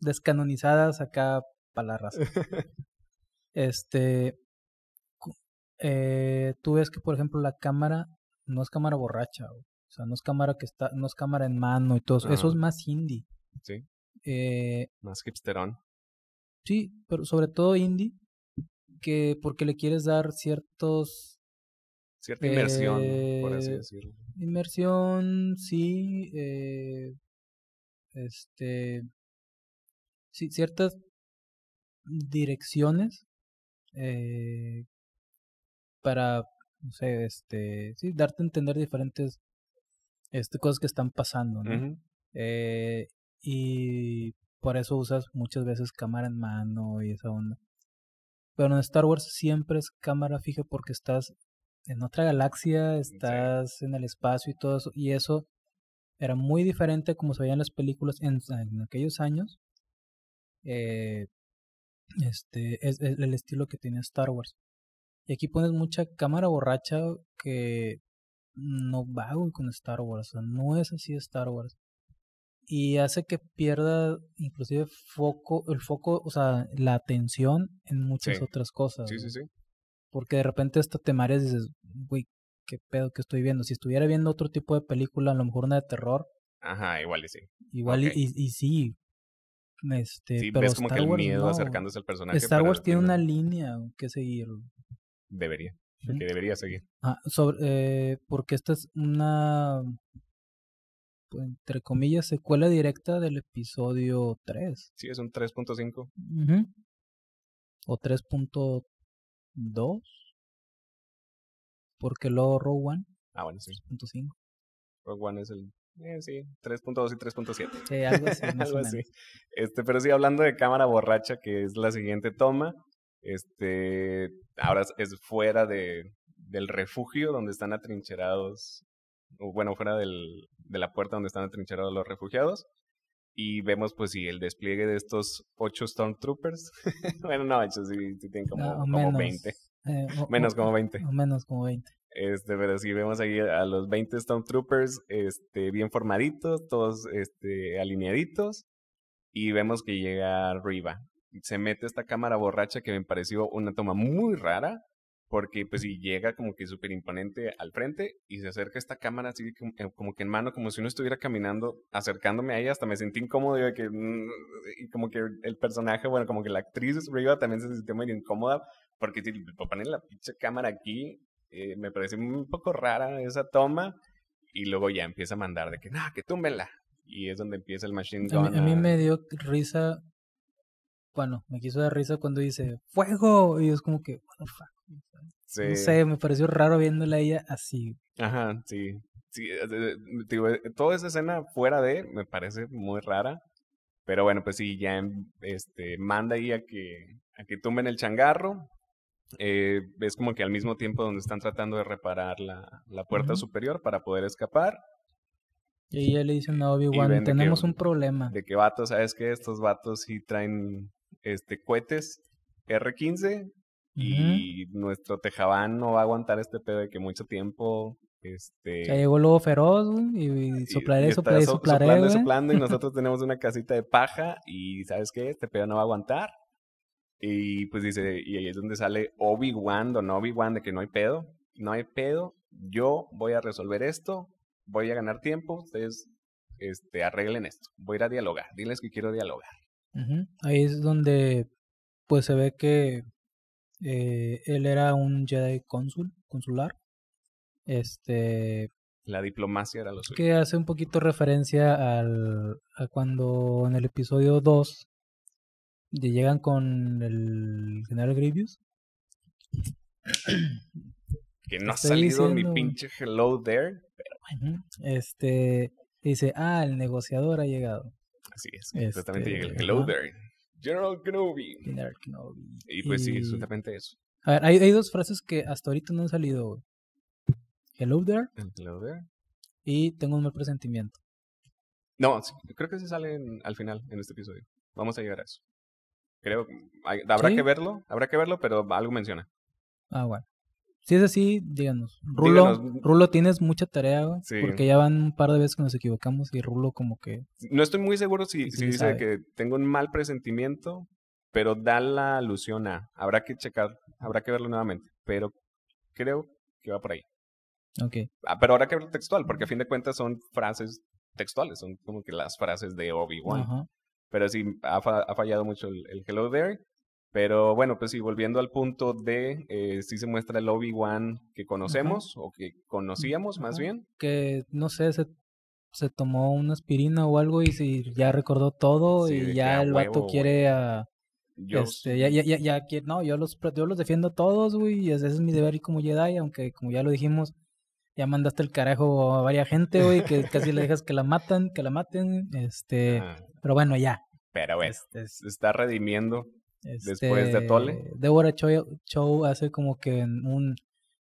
descanonizadas acá para la raza. Este, eh, tú ves que, por ejemplo, la cámara no es cámara borracha, o sea, no es cámara que está, no es cámara en mano y todo eso, eso es más indie. Sí. Eh, más hipsterón. Sí, pero sobre todo indie, que porque le quieres dar ciertos cierta inmersión, por así eh, decirlo. Inmersión, sí, eh, este, sí, ciertas direcciones eh, para, no sé, este, sí, darte a entender diferentes este, cosas que están pasando, ¿no? Eh, y por eso usas muchas veces cámara en mano y esa onda. Pero en Star Wars siempre es cámara fija porque estás en otra galaxia, mm, estás en el espacio y todo eso. Y eso era muy diferente como se veían las películas en, aquellos años. Eh, este es, el estilo que tiene Star Wars. Y aquí pones mucha cámara borracha que no va con Star Wars. no es así Star Wars y hace que pierda inclusive foco, el foco, o sea, la atención en muchas otras cosas. Sí, sí, sí. Porque de repente esto te mareas y dices, güey, qué pedo que estoy viendo. Si estuviera viendo otro tipo de película, a lo mejor una de terror. Ajá, igual y sí. Igual y, y, sí. Este, sí, pero ves como que el miedo acercándose al personaje. Star Wars tiene una línea que seguir. Debería. Que debería seguir. Ah, sobre, eh, porque esta es una pues, entre comillas, secuela directa del episodio 3. Sí, es un 3.5. O 3.2. Porque luego Rogue One. Ah, bueno, sí. 3.5. Rogue One es el eh, sí, 3.2 y 3.7. Sí, algo así. *laughs* algo así. Este, pero sí, hablando de cámara borracha, que es la siguiente toma, este, ahora es fuera de, del refugio donde están atrincherados bueno, fuera del, de la puerta donde están atrincherados los refugiados. Y vemos, pues, sí, el despliegue de estos ocho Stormtroopers. *laughs* bueno, no, ocho, sí, tienen como, como menos, 20. Eh, menos como 20. menos como 20. Este, pero sí vemos ahí a los 20 Stormtroopers, este, bien formaditos, todos, este, alineaditos. Y vemos que llega arriba. Se mete esta cámara borracha que me pareció una toma muy rara porque pues si llega como que súper imponente al frente y se acerca esta cámara así eh, como, que en mano, como si uno estuviera caminando, acercándome a ella, hasta me sentí incómodo mm", y, como que el personaje, bueno, como que la actriz Riva también se sintió medio incómoda, porque si ponen la pinche cámara aquí, eh, me parece un poco rara esa toma, y luego ya empieza a mandar de que, no, que túmbela, y es donde empieza el machine gun. A mí, me dio risa, bueno, me quiso dar risa cuando dice, fuego, y es como que, bueno, fuck no sé, me pareció raro viéndola ella así. Ajá, sí. sí eh, eh, toda esa escena fuera de me parece muy rara. Pero bueno, pues sí, ya este, manda ahí a que, a que tumben el changarro. Eh, es como que al mismo tiempo donde están tratando de reparar la, puerta superior para poder escapar. Y ella le dice a obi tenemos un problema. De que vatos, ¿sabes que Estos vatos sí traen este, cohetes R-15 y nuestro Tejabán no va a aguantar este pedo de que mucho tiempo. Este... Ya llegó luego feroz y, soplaré, soplaré, so soplaré. Soplando, soplando y *laughs* nosotros tenemos una casita de paja y ¿sabes qué? Este pedo no va a aguantar. Y pues dice, y ahí es donde sale Obi-Wan, no Obi-Wan, de que no hay pedo, no hay pedo, yo voy a resolver esto, voy a ganar tiempo, ustedes este, arreglen esto, voy a ir a dialogar, diles que quiero dialogar. Ahí es donde pues se ve que eh, él era un Jedi consul, consular. Este. La diplomacia era lo suyo. Que hace un poquito referencia al, a cuando en el episodio 2 llegan con el general Grievous. Que no ha salido mi pinche hello there, pero Este. Dice, ah, el negociador ha llegado. Así es, exactamente este, el hello there. General Kenobi. Y pues sí, justamente eso. A ver, hay, dos frases que hasta ahorita no han salido, Hello there. Hello there. Y tengo un mal presentimiento. No, creo que se salen al final en este episodio. Vamos a llegar a eso. Creo, habrá que verlo, habrá que verlo, pero algo menciona. Ah, bueno. Si es así, díganos. Rulo, Rulo tienes mucha tarea, sí. porque ya van un par de veces que nos equivocamos y Rulo como que... No estoy muy seguro si, dice que tengo un mal presentimiento, pero da la alusión a... Habrá que checar, habrá que verlo nuevamente, pero creo que va por ahí. Ok. Ah, pero habrá que verlo textual, porque a fin de cuentas son frases textuales, son como que las frases de Obi-Wan. Pero sí, ha, fallado mucho el, el Hello There pero bueno, pues sí, volviendo al punto de eh, se muestra el Obi-Wan que conocemos o que conocíamos más bien. Que no sé, se, se, tomó una aspirina o algo y si ya recordó todo y ya el vato quiere a... Yo... Este, ya, ya, no, yo los, yo los defiendo a todos, güey, y ese es mi deber y como Jedi, aunque como ya lo dijimos, ya mandaste el carajo a varias gente, güey, que *laughs* casi le dejas que la maten, que la maten, este, pero bueno, ya. Pero este, es, está redimiendo Después de Tole. Este, Débora Show hace como que un...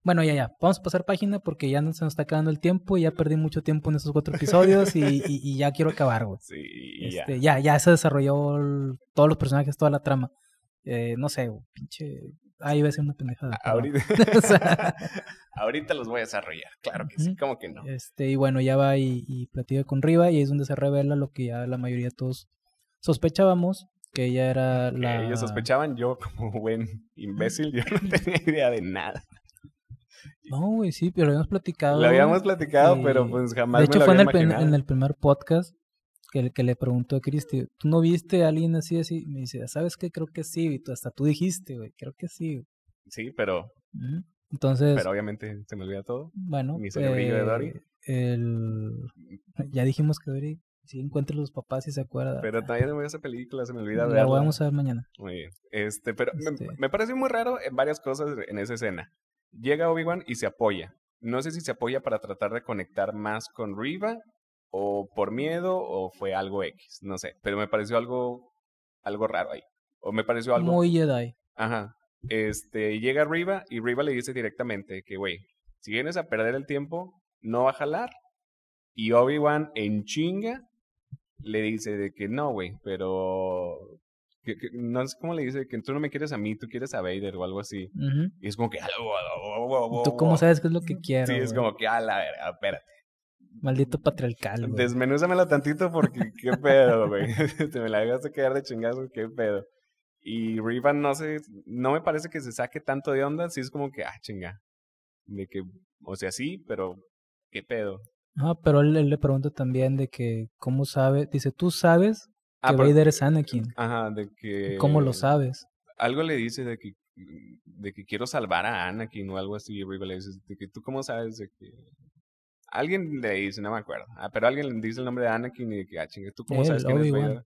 Bueno, ya, ya, vamos a pasar página porque ya no se nos está acabando el tiempo y ya perdí mucho tiempo en esos cuatro episodios y, ya quiero acabar, güey. *laughs* Sí, este, ya. ya. se desarrolló todos los personajes, toda la trama. Eh, no sé, pinche... Ahí va a ser una pendejada. *laughs* *laughs* Ahorita, los voy a desarrollar, claro que sí, como que no. Este, y bueno, ya va y, y platica con Riva y es donde se revela lo que ya la mayoría de todos sospechábamos, ella era la... Ellos sospechaban, yo como buen imbécil, yo no tenía idea de nada. No, güey, sí, pero lo habíamos platicado. Lo habíamos platicado, pero pues jamás. De hecho, fue en, el, en el primer podcast que, le, preguntó a Cristi, ¿tú no viste a alguien así, así? Me dice, ¿sabes qué? Creo que sí, y tú, hasta tú dijiste, güey, creo que sí. Sí, pero... Entonces... Pero obviamente se me olvida todo. Bueno. Mi de Dory. Eh, ya dijimos que si encuentra los papás y se acuerda. Pero todavía no a esa película, se me olvida La vamos a ver mañana. Muy bien. Este, pero Me, este pareció muy raro en eh, varias cosas en esa escena. Llega Obi-Wan y se apoya. No sé si se apoya para tratar de conectar más con Riva o por miedo o fue algo X, no sé, pero me pareció algo algo raro ahí. O me pareció algo muy Jedi. Ajá. Este, llega Riva y Riva le dice directamente que, güey, si vienes a perder el tiempo, no va a jalar. Y Obi-Wan en chinga le dice de que no, güey, pero no sé cómo le dice, que tú no me quieres a mí, tú quieres a Vader o algo así. Y es como que... Ah, ¿Tú cómo sabes qué es lo que quiero? Sí, es como que, ah la verga, espérate. Maldito patriarcal, desmenúzamelo Desmenúzamela tantito porque qué pedo, güey. *laughs* *laughs* Te me la de quedar de chingazo, qué pedo. Y Rivan no sé, no me parece que se saque tanto de onda, sí es como que, ah, chinga. De que, o sea, sí, pero qué pedo. Ah, pero él, le pregunta también de que, ¿cómo sabe? Dice, ¿tú sabes ah, que Vader es Anakin? Ajá, de que... ¿Cómo lo sabes? Algo le dice de que, de que quiero salvar a Anakin o algo así, y le dice, ¿tú cómo sabes de que...? Alguien le dice, no me acuerdo, ah, pero alguien le dice el nombre de Anakin y de que, ah, chingue, ¿tú cómo sabes que es Vader?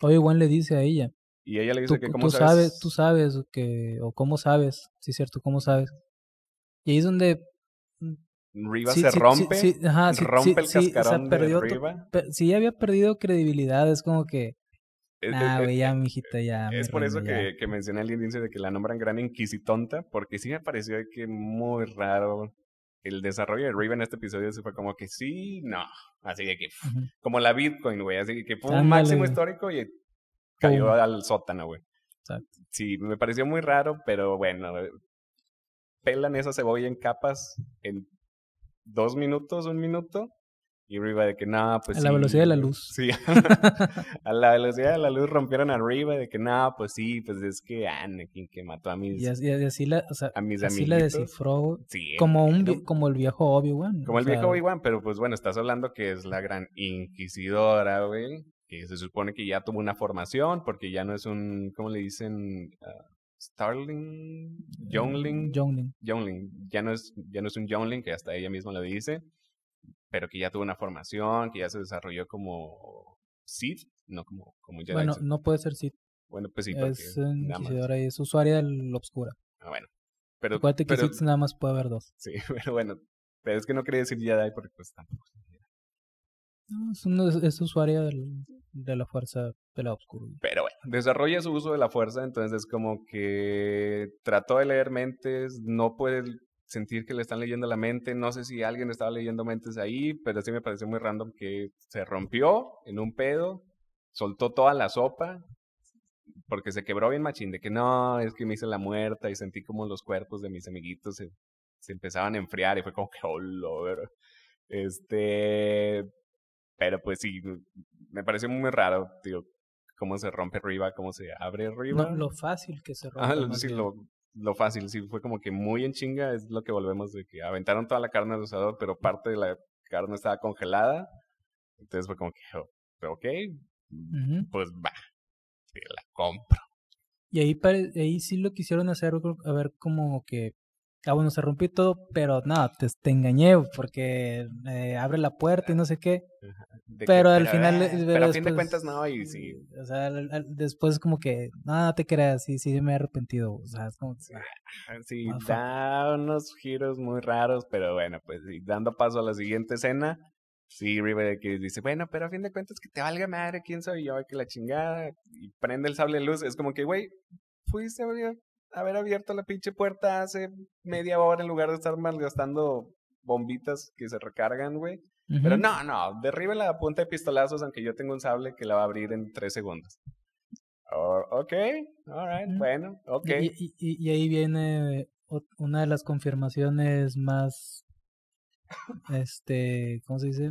Obi-Wan le dice a ella. Y ella le dice que cómo tú sabes? Tú sabes que... O cómo sabes, sí es cierto, cómo sabes. Y ahí es donde Riva se rompe, rompe el cascarón de Riva. sí, ya había perdido credibilidad, es como que... Eh, eh, ah, eh, güey, ya, mijita, ya. Es por eso que, que, mencioné al índice de que la nombran gran inquisitonta, porque sí me pareció que muy raro el desarrollo de Riva en este episodio. Se fue como que sí, no. Así de que, como la Bitcoin, güey. Así que fue un máximo histórico y cayó al sótano, güey. Sí, me pareció muy raro, pero bueno, pelan esa cebolla en capas en dos minutos, un minuto, y arriba de que nada, pues. A la velocidad de la luz. Sí, *laughs* *laughs* a la velocidad de la luz rompieron arriba de que nada, pues sí, pues es que Anakin ah, que mató a mis. Y así, y así la, así descifró sí, como, un, como el viejo Obi-Wan. Como el viejo Obi-Wan, pero pues bueno, estás hablando que es la gran inquisidora, güey. Que se supone que ya tuvo una formación, porque ya no es un, ¿cómo le dicen? Ah, Starling, Youngling, mm, Youngling, Youngling, ya no es ya no es un Youngling que hasta ella misma lo dice, pero que ya tuvo una formación, que ya se desarrolló como Sid, no como como Jedi. Bueno, no puede ser Sid. Bueno, pues sí, es inquisidora y es usuaria la obscura. Ah, bueno. Pero, Acuérdate que Sith nada más puede haber dos. Sí, *laughs* pero bueno, pero es que no quería decir Jedi porque pues tampoco es, usuario de la fuerza de la oscuridad. Pero bueno, desarrolla su uso de la fuerza, entonces como que trató de leer mentes, no puede sentir que le están leyendo la mente, no sé si alguien estaba leyendo mentes ahí, pero sí me pareció muy random que se rompió en un pedo, soltó toda la sopa, porque se quebró bien machín, de que no, es que me hice la muerta y sentí como los cuerpos de mis amiguitos se, empezaban a enfriar y fue como que, oh, Este, pero pues sí, mm, me pareció muy raro, tío, cómo se rompe arriba, cómo se abre arriba. No, lo fácil que se rompe. Ah, lo, sí, lo, fácil, sí, fue como que muy en chinga, es lo que volvemos de que aventaron toda la carne al usador, pero parte de la carne estaba congelada. Entonces fue como que, oh, ok, pues va, la compro. Y ahí, ahí sí lo quisieron hacer, a ver, como que ah, bueno, se rompió todo, pero nada, no, te, te, engañé porque eh, abre la puerta y no sé qué. Pero, al final... Eh, eh, pero, a fin de cuentas no, y sí. Mm, o sea, como que, no, te creas, sí, sí me he arrepentido, o sea, es como... Ah, sí, sí da unos giros muy raros, pero bueno, pues dando paso a la siguiente escena, sí, River que dice, bueno, pero a fin de cuentas que te valga madre, quién soy yo, que la chingada, y prende el sable de luz, es como que, güey, fuiste, haber abierto la pinche puerta hace media hora en lugar de estar malgastando bombitas que se recargan, güey. Pero no, no, derribe la punta de pistolazos, aunque yo tengo un sable que la va a abrir en tres segundos. Oh, ok, right, bueno, ok. Y, y, ahí viene una de las confirmaciones más, este, ¿cómo se dice?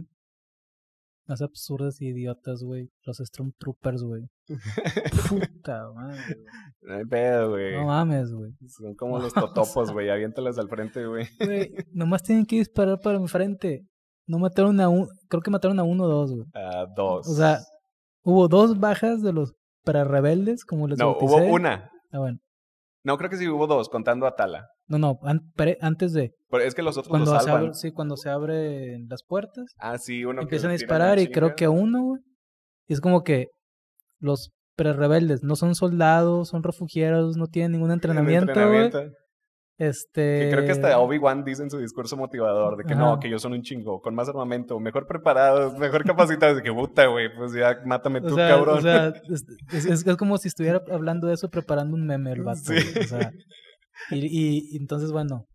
Las absurdas y idiotas, güey. Los Stormtroopers, güey. *laughs* Puta madre, No hay pedo, güey. No mames, güey. Son como los *laughs* totopos, güey. al frente, güey. Güey, nomás tienen que disparar para mi frente. No mataron a un... Creo que mataron a uno o dos, güey. A dos. O sea, hubo dos bajas de los para rebeldes, como les No, hubo una. Ah, bueno. No, creo que sí hubo dos, contando a Tala. No, no, antes de. es que los otros cuando Se sí, cuando se abren las puertas. Ah, sí, uno Empiezan a disparar y creo que uno, es como que los pre-rebeldes no son soldados, son refugiados, no tienen ningún entrenamiento, Este... Que creo que hasta este Obi-Wan dice en su discurso motivador de que no, que yo soy un chingo, con más armamento, mejor preparados, mejor capacitados. de que puta, güey, pues ya mátame tú, cabrón. O sea, *laughs* es, como si estuviera hablando de eso preparando un meme el vato. Sí. O sea, y, y entonces, bueno,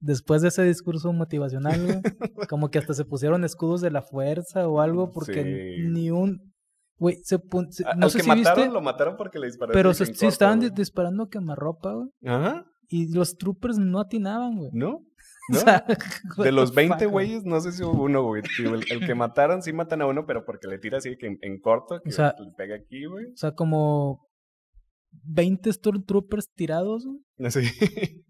después de ese discurso motivacional, *laughs* como que hasta se pusieron escudos de la fuerza o algo, porque ni un. Güey, se, no que mataron, lo mataron porque le dispararon. Pero sí estaban disparando quemarropa, güey. Ajá. Y los troopers no atinaban, güey. ¿No? *laughs* O sea, *laughs* de los 20 güeyes, no sé si hubo uno, güey. El, que mataron, sí matan a uno, pero porque le tira así que en, corto, que le pega aquí, güey. O sea, como 20 Stormtroopers tirados. Sí.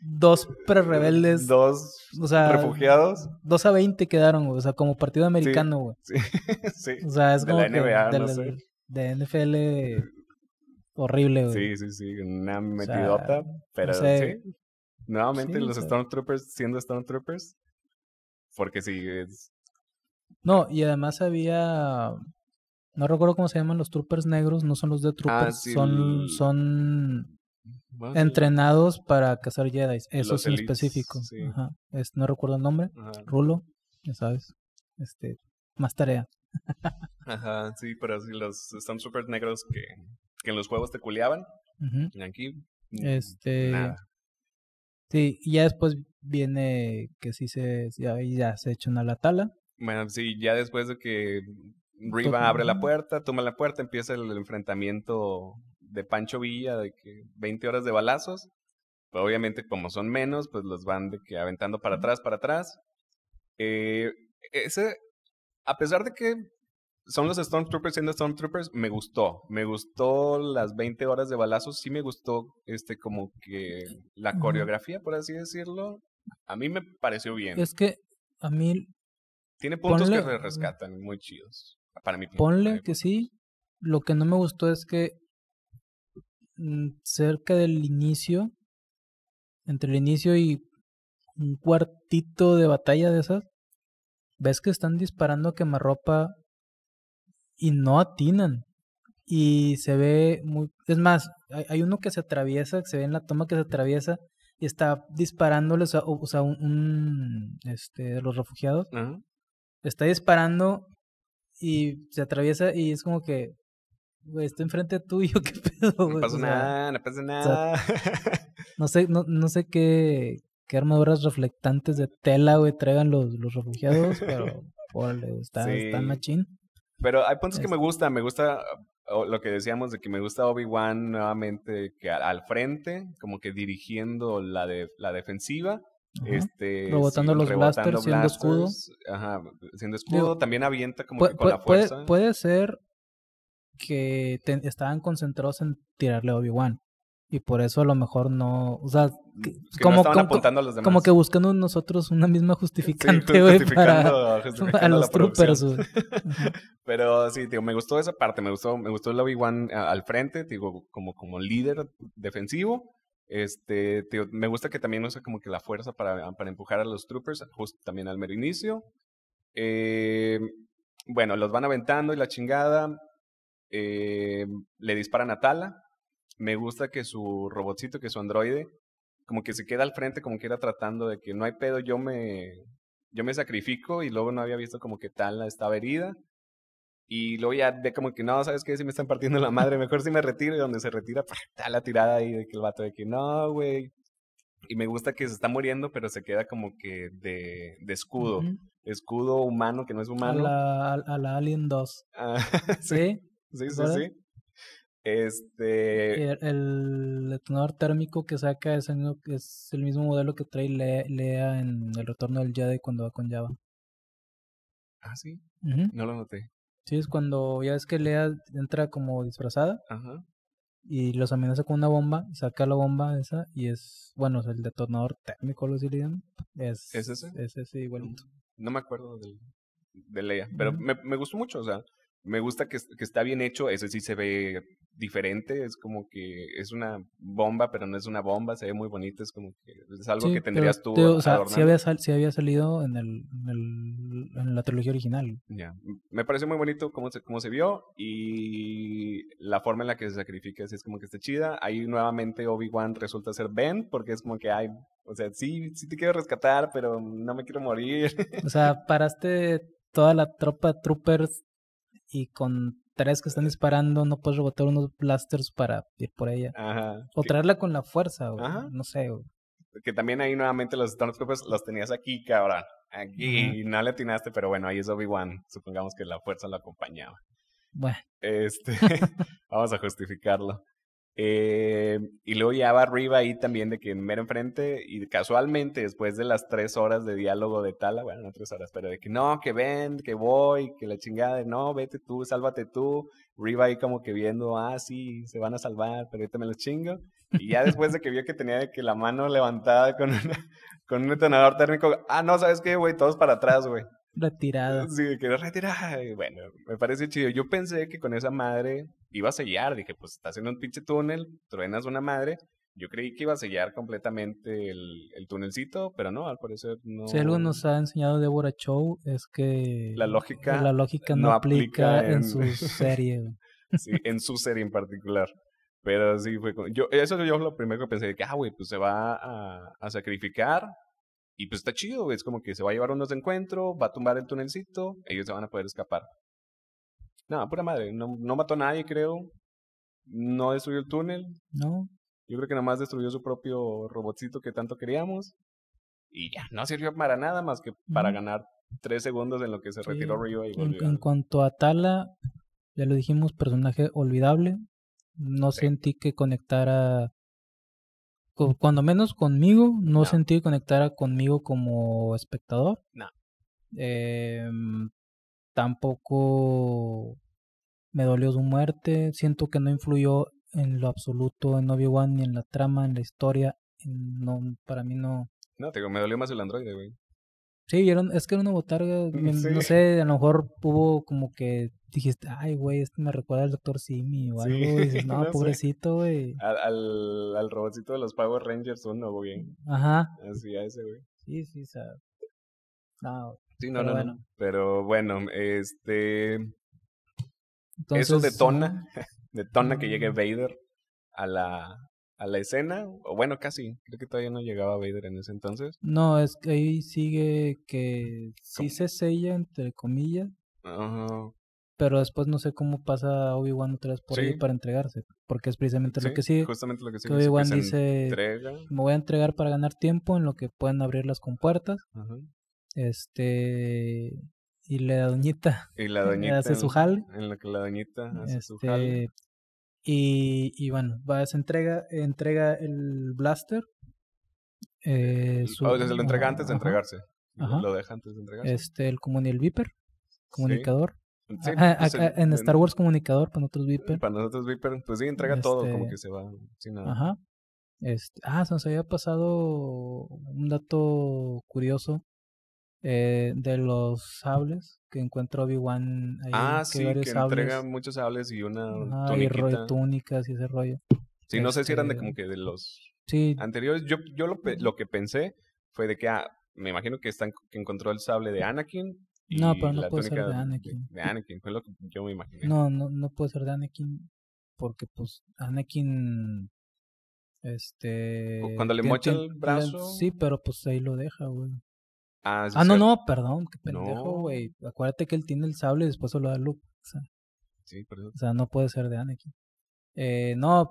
Dos prerrebeldes. Dos refugiados. Dos a 20 quedaron, güey. O sea, como partido americano, güey. Sí. *laughs* sí. O sea, es de como. La NBA, no de, sé. de NFL horrible, güey. Sí, sí, sí. Una metidota. pero sí. Nuevamente, los Stormtroopers siendo Stormtroopers. Porque sí. Es... No, y además había no recuerdo cómo se llaman los troopers negros, no son los de ah, troopers, son, son entrenados para cazar Jedi, eso es específico. Es, no recuerdo el nombre, Rulo, ya sabes, este, más tarea. *laughs* Ajá, sí, pero sí, los están super negros que, que, en los juegos te culeaban. Aquí, este. Sí, y ya después viene que sí se. Ya, se echan a la tala. Bueno, sí, ya después de que Riva abre la puerta, toma la puerta, empieza el, enfrentamiento de Pancho Villa de que 20 horas de balazos. Pero obviamente, como son menos, pues los van de que aventando para atrás, para atrás. Eh, ese, a pesar de que son los Stormtroopers siendo Stormtroopers, me gustó. Me gustó las 20 horas de balazos. Sí me gustó, este, como que la coreografía, por así decirlo. A mí me pareció bien. Es que a mí... Tiene puntos que se rescatan, muy chidos. Para Ponle que sí. Lo que no me gustó es que mm, cerca del inicio, entre el inicio y un cuartito de batalla de esas, ves que están disparando a quemarropa y no atinan. Y se ve muy... Es más, hay, uno que se atraviesa, que se ve en la toma que se atraviesa y está disparándoles a, un, este, los refugiados. Está disparando y se atraviesa y es como que, güey, estoy enfrente tuyo, *laughs* qué pedo, güey. No pasa nada, no pasa nada. *laughs* no sé, no, no sé qué, qué armaduras reflectantes de tela, güey, traigan los, los refugiados, pero *laughs* está, está machín. Pero hay puntos que me este gusta, me gusta lo que decíamos de que me gusta Obi-Wan nuevamente que al, al, frente, como que dirigiendo la, de, la defensiva este Robotando los blasters, siendo escudo ajá siendo escudo también avienta como puede, que con la fuerza puede, ser que estaban concentrados en tirarle a Obi Wan y por eso a lo mejor no o sea mm, como, como que buscando nosotros una misma justificante pues, para ah, *laughs* los troopers *laughs* pero sí digo me gustó esa parte me gustó me gustó el Obi Wan al frente digo como como líder defensivo este, me gusta que también usa como que la fuerza para, para empujar a los troopers, justo también al mero inicio. Eh, bueno, los van aventando y la chingada. Eh, le disparan a Tala. Me gusta que su robotcito, que su androide, como que se queda al frente, como que era tratando de que no hay pedo, yo me, yo me sacrifico. Y luego no había visto como que Tala estaba herida. Y luego ya ve como que, no, ¿sabes qué? Si me están partiendo la madre, mejor si me retiro. Y donde se retira, pues, da está la tirada ahí de que el vato de que, no, güey. Y me gusta que se está muriendo, pero se queda como que de, escudo. Escudo humano que no es humano. A la, Alien 2. Ah, *laughs* sí. Sí, sí, sí, Este. E-, el, detonador térmico que saca es el, mismo modelo que trae Lea, en El Retorno del Jedi cuando va con Java. Ah, sí. No lo noté. Sí, es cuando ya ves que Lea entra como disfrazada. Y los amenaza con una bomba, saca la bomba esa y es, bueno, es el detonador técnico lo dirían. Es, ese? Es ese, mm, No me acuerdo del, de Leia, pero me, gustó mucho, o sea, me gusta que, está bien hecho, ese sí se ve diferente, es como que es una bomba, pero no es una bomba, se ve muy bonito, es como que es algo que tendrías tú. había, sal, había salido en, el, en, la trilogía original. Ya, me pareció muy bonito cómo se, cómo se vio y la forma en la que se sacrifica, es como que está chida. Ahí nuevamente Obi-Wan resulta ser Ben, porque es como que hay, o sea, sí, sí te quiero rescatar, pero no me quiero morir. O sea, paraste toda la tropa troopers y con tres que están disparando no puedes rebotar unos blasters para ir por ella. Ajá. O traerla con la fuerza, no sé. güey. Que también ahí nuevamente los Stormtroopers los tenías aquí, cabrón. Aquí, y no le atinaste, pero bueno, ahí es Obi-Wan. Supongamos que la fuerza lo acompañaba. Bueno. Este, *laughs* *laughs* vamos a justificarlo. Eh, y luego ya va arriba ahí también de que en mero enfrente y casualmente después de las tres horas de diálogo de Tala, bueno, no tres horas, pero de que no, que ven, que voy, que la chingada, de, no, vete tú, sálvate tú. Riva ahí como que viendo, ah, sí, se van a salvar, pero yo me los chingo. Y ya después de que vio que tenía de que la mano levantada con, con un detonador térmico, ah, no, ¿sabes qué, güey? Todos para atrás, güey. Retirado. Sí, que retirada. bueno, me parece chido. Yo pensé que con esa madre iba a sellar. Dije, pues estás en un pinche túnel, truenas una madre. Yo creí que iba a sellar completamente el, el túnelcito, pero no, al parecer no. Si algo nos ha enseñado Deborah Chow es que la lógica, la lógica no, aplica, en, su *laughs* serie. sí, en su serie en particular. Pero sí fue. Yo, eso yo lo primero que pensé, que, ah, güey, pues se va a, a sacrificar y pues está chido, es como que se va a llevar unos de encuentro, va a tumbar el tunelcito, ellos se van a poder escapar. No, pura madre, no, mató a nadie, creo. No destruyó el túnel. No. Yo creo que nomás destruyó su propio robotcito que tanto queríamos. Y ya, no sirvió para nada más que para ganar tres segundos en lo que se retiró Rio y volvió. En, cuanto a Tala, ya lo dijimos, personaje olvidable. No sentí que conectara cuando menos conmigo, no, sentí que conectara conmigo como espectador. No. Em, tampoco me dolió su muerte. Siento que no influyó en lo absoluto en obi One ni en la trama, en la historia. no, para mí no. No, te digo, me dolió más el androide, güey. Sí, vieron, es que era una botarga, mm, no sé, a lo mejor hubo como que dijiste, ay, güey, este me recuerda al doctor Simi o algo, y dices, *laughs* no, pobrecito, güey. Al, al, de los Power Rangers uno, güey. Ajá. Así, a ese, güey. Sí, sí, o sea, no, sí, no, no, pero bueno, este, eso detona, *laughs* detona que llegue Vader a la, a la escena, o bueno, casi, creo que todavía no llegaba Vader en ese entonces. No, es que ahí sigue que sí se sella, entre comillas. pero después no sé cómo pasa Obi-Wan otra vez por ahí para entregarse, porque es precisamente lo que sigue. Justamente lo que Obi-Wan dice, me voy a entregar para ganar tiempo en lo que puedan abrir las compuertas. Este... Y la doñita. Y la *laughs* Hace su jale. En lo que la doñita hace su jale. Este, y, y bueno, se entrega, entrega el blaster. Eh, se lo entrega antes de entregarse. Lo deja antes de entregarse. Este, el, común, el Viper, comunicador. Pues en Star Wars comunicador, para nosotros Viper. Para nosotros Viper, pues sí, entrega todo, como este que se va sin nada. Ajá. Este, ah, se nos había pasado un dato curioso eh, de los sables que encuentra Obi-Wan ahí. Ah, sí, que entrega muchos sables y una ah, y rollo, túnicas y ese rollo. Sí, no sé si eran de este como que de los anteriores. Yo, yo lo, lo que pensé fue de que, ah, me imagino que, están, que encontró el sable de Anakin. no, pero no puede ser de Anakin. De, Anakin, fue lo que yo me imaginé. No, no, no puede ser de Anakin porque pues Anakin... Este... Cuando le mocha el brazo. sí, pero pues ahí lo deja, güey. Ah, ah, no, no, perdón, qué pendejo, güey. Acuérdate que él tiene el sable y después se lo da Luke. O sea, sí, perdón. O sea, no puede ser de Anakin. Eh, no.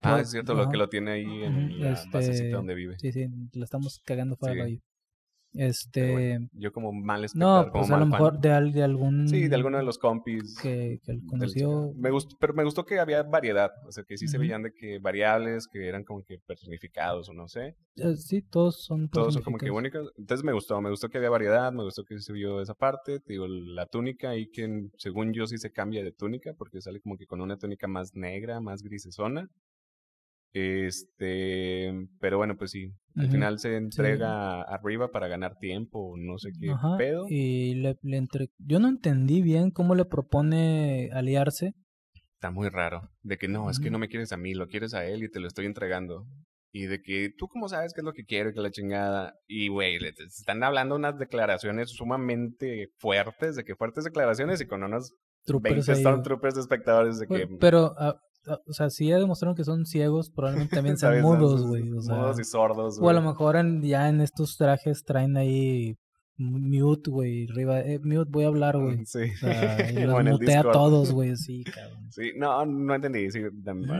Ah, es cierto, lo que lo tiene ahí en el la este, donde vive. Sí, sí, lo estamos cagando fuera de este. yo como mal espectador. No, pues a lo mejor de, algún. Sí, de alguno de los compis. Que, que conoció Me gustó, pero me gustó que había variedad. O sea, que sí se veían de que variables, que eran como que personificados o no sé. Eh, sí, todos son. Todos son como que únicos. Entonces me gustó, me gustó que había variedad, me gustó que se vio esa parte. Te digo, la túnica y que según yo sí se cambia de túnica, porque sale como que con una túnica más negra, más grisesona. Este, pero bueno, pues sí. Al final se entrega arriba para ganar tiempo, no sé qué Ajá, pedo. Y le, le yo no entendí bien cómo le propone aliarse. Está muy raro. De que no, es que no me quieres a mí, lo quieres a él y te lo estoy entregando. Y de que tú cómo sabes qué es lo que quiere? que la chingada. Y güey, están hablando unas declaraciones sumamente fuertes, de que fuertes declaraciones y con unos, troopers están trupes de espectadores de que... Pero, ah, Ah, o sea, si ya demostraron que son ciegos, probablemente *laughs* también sean mudos, güey. mudos y sordos, güey. O a lo mejor ya en estos trajes traen ahí mute, güey, arriba, eh, mute, voy a hablar, güey. Mm, sí. O sea, *laughs* y mutea a todos, güey, *laughs* sí, cabrón. Sí, no, no entendí.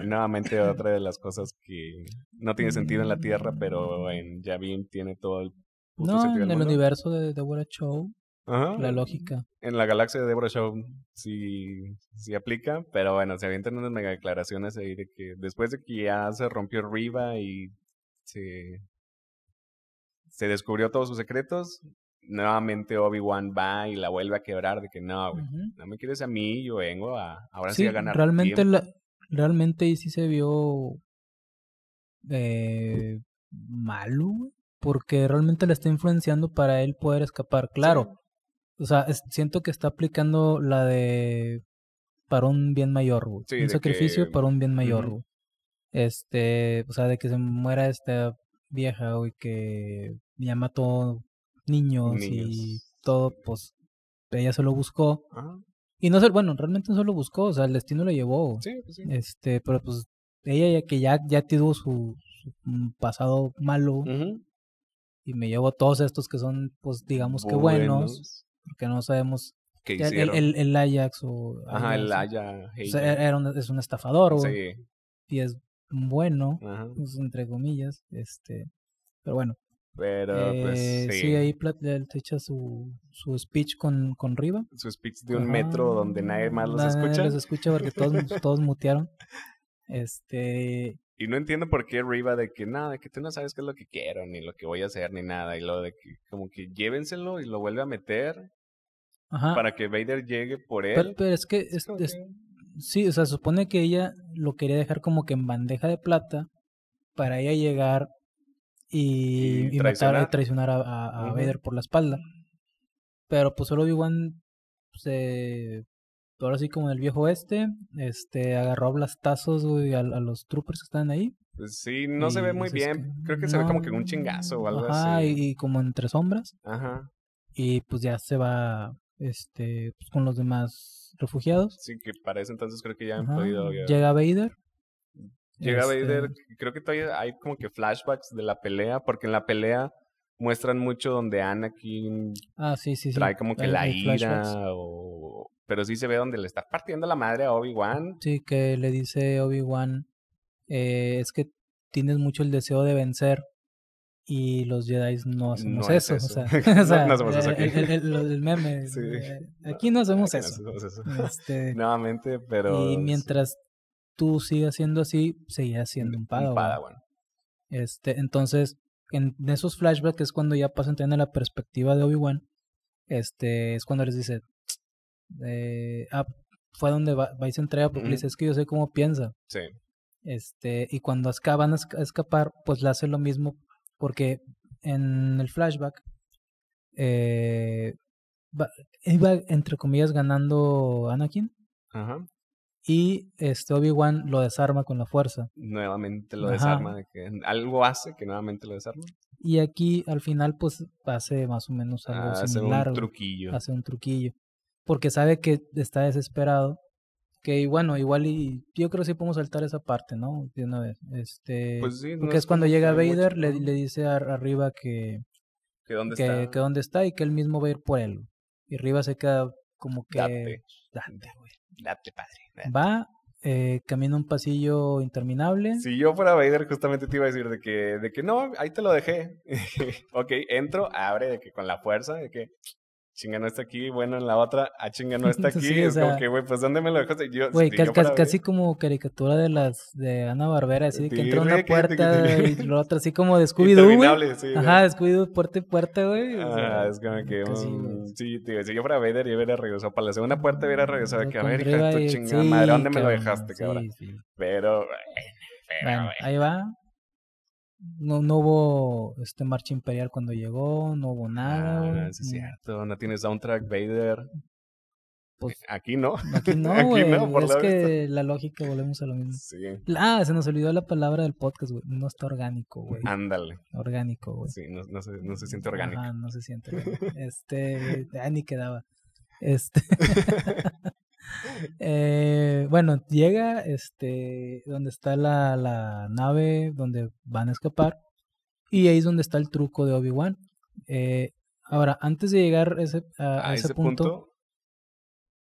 nuevamente otra de las cosas que no tiene sentido en la Tierra, pero en Yavin tiene todo el... no, en el universo de The Show la lógica. En la galaxia de Deborah Show sí, sí aplica, pero bueno, se avientan unas mega declaraciones ahí de que después de que ya se rompió Riva y se, se descubrió todos sus secretos, nuevamente Obi-Wan va y la vuelve a quebrar de que no, no me quieres a mí, yo vengo a ahora sí, a ganar. Realmente, realmente ahí sí se vio eh, malo, porque realmente le está influenciando para él poder escapar. Claro, o sea, siento que está aplicando la de para un bien mayor, un sacrificio para un bien mayor, Este, o sea, de que se muera esta vieja, güey, que ya mató niños, niños. y todo, pues ella se lo buscó. Ah. Y no sé, bueno, realmente no se lo buscó, o sea, el destino lo llevó. Sí, pues, sí. Este, pero pues ella ya que ya, ya tuvo su, mm, pasado malo y me llevó a todos estos que son, pues digamos que buenos porque no sabemos que hicieron. El, el, Ajax o... Ajá, el Ajax. era es un estafador, Sí. Y es bueno, pues, entre comillas, este... Pero bueno. Pero, pues, eh, sí. sí ahí Platt le echa su, su speech con, con Riva. Su speech de un metro donde nadie más los escucha. Nadie los escucha porque todos, *laughs* todos mutearon. Este... Y no entiendo por qué Riva de que nada, de que tú no sabes qué es lo que quiero, ni lo que voy a hacer, ni nada. Y lo de que como que llévenselo y lo vuelve a meter para que Vader llegue por él. Pero, es que, sí, o sea, supone que ella lo quería dejar como que en bandeja de plata para ella llegar y, y traicionar, a, a, Vader por la espalda. Pero pues solo Obi-Wan se ahora sí, como en el viejo oeste, este, agarró blastazos, a, los troopers que están ahí. Pues sí, no se ve muy bien. Creo que se ve como que un chingazo o algo así. Y, y como entre sombras. Ajá. Y pues ya se va, este, pues, con los demás refugiados. Sí, que para eso entonces creo que ya han podido... Llega Vader. Llega este Vader, creo que todavía hay como que flashbacks de la pelea, porque en la pelea muestran mucho donde Anakin ah, sí, sí, trae como que la ira o pero sí se ve donde le está partiendo la madre a Obi-Wan. Sí, que le dice Obi-Wan, eh, es que tienes mucho el deseo de vencer y los Jedi no hacemos eso. *laughs* *laughs* O sea, no, eh, eso aquí. El, meme. *laughs* Eh, aquí no hacemos eso. Este, Nuevamente, pero... Y mientras tú sigas siendo así, seguirás siendo un padawan. Un Este, entonces, en esos flashbacks es cuando ya pasan a la perspectiva de Obi-Wan. Este, es cuando les dice, eh, fue donde vais entrega a entrar es que yo sé cómo piensa. Este, y cuando acaban a escapar, pues le hace lo mismo, porque en el flashback, eh, iba, entre comillas, ganando Anakin. Y este, Obi-Wan lo desarma con la fuerza. Nuevamente lo desarma. algo hace que nuevamente lo desarma. Y aquí al final, pues hace más o menos algo similar. un truquillo. Hace un truquillo porque sabe que está desesperado. Que bueno, igual y yo creo que sí podemos saltar esa parte, ¿no? De una vez. Este, pues sí, porque es, cuando llega Vader, le, le, dice a, arriba que, que, dónde está? que dónde está y que él mismo va a ir por él. Y arriba se queda como que... Date, güey. Date, padre. Va, eh, camina un pasillo interminable. Si yo fuera Vader, justamente te iba a decir de que, de que no, ahí te lo dejé. *laughs* ok, entro, abre de que con la fuerza, de que chinga, no está aquí, bueno, en la otra, ah, chinga, no *laughs* está aquí. es como que, güey, pues ¿dónde me lo dejaste? Yo, güey, casi como caricatura de las de Ana Barbera, así de que entró una puerta y la otra, así como de *laughs* Scooby-Doo, Ajá, Scooby-Doo, puerta y puerta, güey. Ah, sea, es que mm, Sí, tío, si yo fuera Vader, yo hubiera regresado para la segunda puerta, hubiera regresado aquí, a ver, hija, tu chingada madre, ¿dónde me lo dejaste, cabrón? Pero, bueno, ahí va no, no hubo este marcha imperial cuando llegó, no hubo nada. Ah, es mm. cierto, no tienes soundtrack Vader. Pues, *laughs* aquí no. Aquí *laughs* no, aquí es que la lógica volvemos a lo mismo. Ah, se nos olvidó la palabra del podcast, güey. No está orgánico, güey. Ándale. Orgánico, güey. Sí, no, se, siente orgánico. Ah, no se siente. este, ah, ni quedaba. Este. *laughs* Eh, bueno, llega este, donde está la, la, nave donde van a escapar. Y ahí es donde está el truco de Obi-Wan. Eh, ahora, antes de llegar a, ese, punto,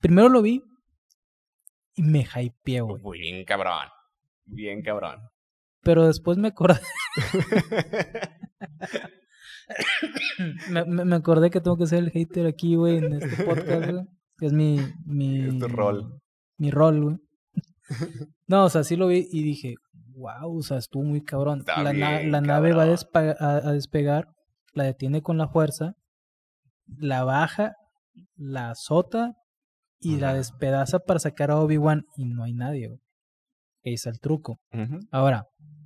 primero lo vi y me hypeé, güey. bien, cabrón. Bien, cabrón. Pero después me acordé. *laughs* *coughs* *coughs* me, me, acordé que tengo que ser el hater aquí, güey, en este podcast, *laughs* güey. Es mi. mi rol. Mi rol, güey. *laughs* No, o sea, sí lo vi y dije, wow, o sea, estuvo muy cabrón. la, nave va a, despegar, la detiene con la fuerza, la baja, la azota y la despedaza para sacar a Obi-Wan y no hay nadie, güey. el truco. Ahora,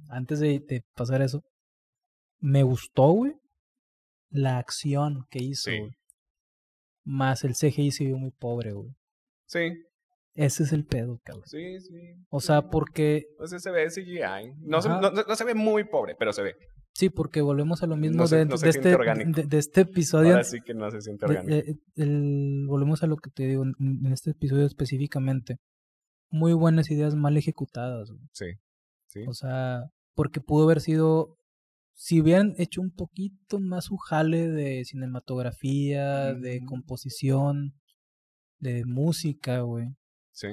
antes de, pasar eso, me gustó, güey, la acción que hizo, más el CGI se vio muy pobre, güey. Sí. Ese es el pedo, cabrón. Sí, sí. O sea, porque. se ve CGI. No se, ve muy pobre, pero se ve. Sí, porque volvemos a lo mismo este, de, este, episodio. Ahora sí que no se siente orgánico. Eh, volvemos a lo que te digo en este episodio específicamente. Muy buenas ideas mal ejecutadas. Sí, sí. O sea, porque pudo haber sido si hubieran hecho un poquito más su jale de cinematografía, de composición, de música, güey. Sí.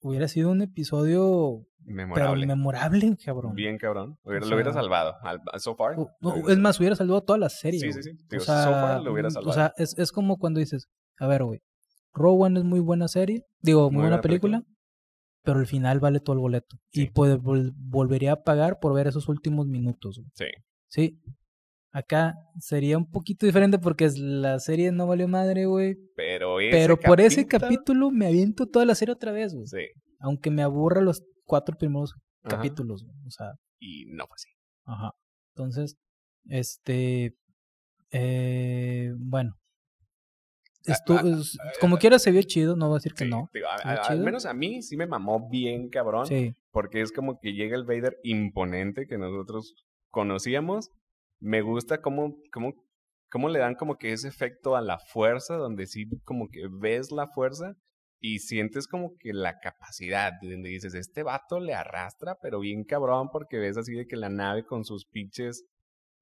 Hubiera sido un episodio memorable. Pero memorable, cabrón. Bien, cabrón. lo hubiera salvado. So far. es más, hubiera salvado toda la serie. Sí, sí, sí. o sea, lo hubiera salvado. Mm, o sea, es, es como cuando dices, a ver, güey, Rowan es muy buena serie, digo, muy, buena, película, pero el final vale todo el boleto. Y puede, volvería a pagar por ver esos últimos minutos. Sí. Sí. Acá sería un poquito diferente porque la serie no valió madre, güey. Pero, Pero por ese capítulo me aviento toda la serie otra vez, güey. Sí. Aunque me aburra los cuatro primeros capítulos, güey. O sea. Y no fue así. Ajá. Entonces, este. Eh, bueno. Estu como quiera se vio chido, no voy a decir que no. al menos a mí sí me mamó bien cabrón. Sí. Porque es como que llega el Vader imponente que nosotros conocíamos, me gusta cómo, cómo, cómo le dan como que ese efecto a la fuerza, donde sí como que ves la fuerza y sientes como que la capacidad, donde dices, este vato le arrastra, pero bien cabrón, porque ves así de que la nave con sus pinches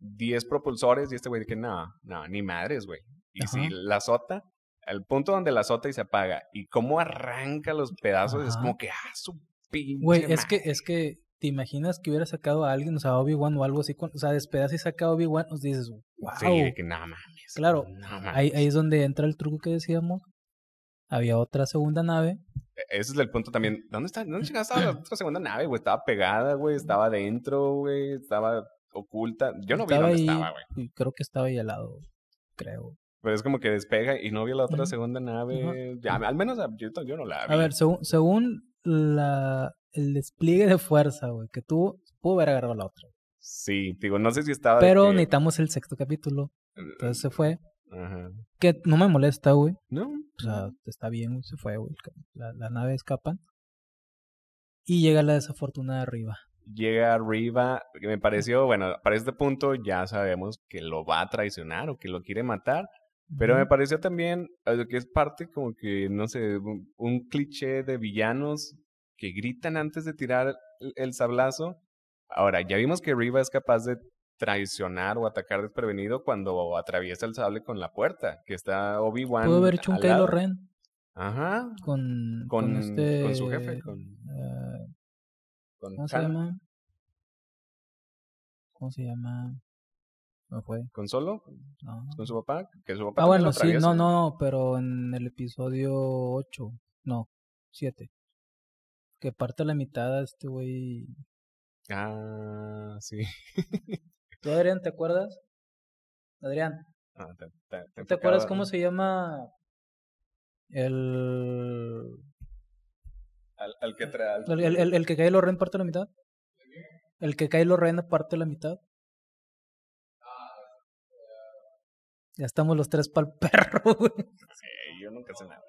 10 propulsores y este güey de que no, no, ni madres, güey. Y si la azota, al punto donde la azota y se apaga, y cómo arranca los pedazos, es como que, ah, su pinche. Güey, es que, es que ¿Te imaginas que hubiera sacado a alguien, o sea, Obi-Wan o algo así? o sea, despegas y saca a Obi-Wan, os pues, dices, wow. Sí, que nada mames. Claro, Ahí, es donde entra el truco que decíamos. Había otra segunda nave. E, ese es el punto también. ¿Dónde está? ¿Dónde la *clears throat* otra segunda nave, güey? Estaba pegada, güey. Estaba adentro, güey. Estaba oculta. Yo no vi dónde estaba, güey. Creo que estaba ahí al lado, creo. Pero es como que despega y no vi la otra segunda nave. al menos yo, no la vi. A ver, según la, el despliegue de fuerza, güey, que tú pudo haber agarrado la otra. Sí, digo, no sé si estaba. Pero necesitamos el sexto capítulo. Entonces se fue. Ajá. Que no me molesta, güey. No. O sea, está bien, se fue, güey. La, nave escapa. Y llega la desafortunada arriba llega arriba, Que me pareció, bueno, para este punto ya sabemos que lo va a traicionar o que lo quiere matar, pero me pareció también que es parte como que, no sé, un, cliché de villanos que gritan antes de tirar el, sablazo. Ahora, ya vimos que Riva es capaz de traicionar o atacar desprevenido cuando atraviesa el sable con la puerta, que está Obi-Wan. Pudo haber hecho un Kylo Ren. Ajá. Con, con, este, su jefe. Este, eh, con, ¿Cómo se llama? ¿Cómo se llama? No fue. ¿Con solo? ¿Con su papá? ah, bueno, sí, no, no, pero en el episodio 8, no, 7. Que parte la mitad este güey. Ah, sí. *laughs* ¿Tú, Adrián, te acuerdas? Adrián. Ah, te, acuerdas cómo se llama el. que trae. El, que cae lo rehén parte la mitad. El que cae lo rehén parte la mitad. Ya estamos los tres para el *laughs* perro, Sí, yo nunca sé nada.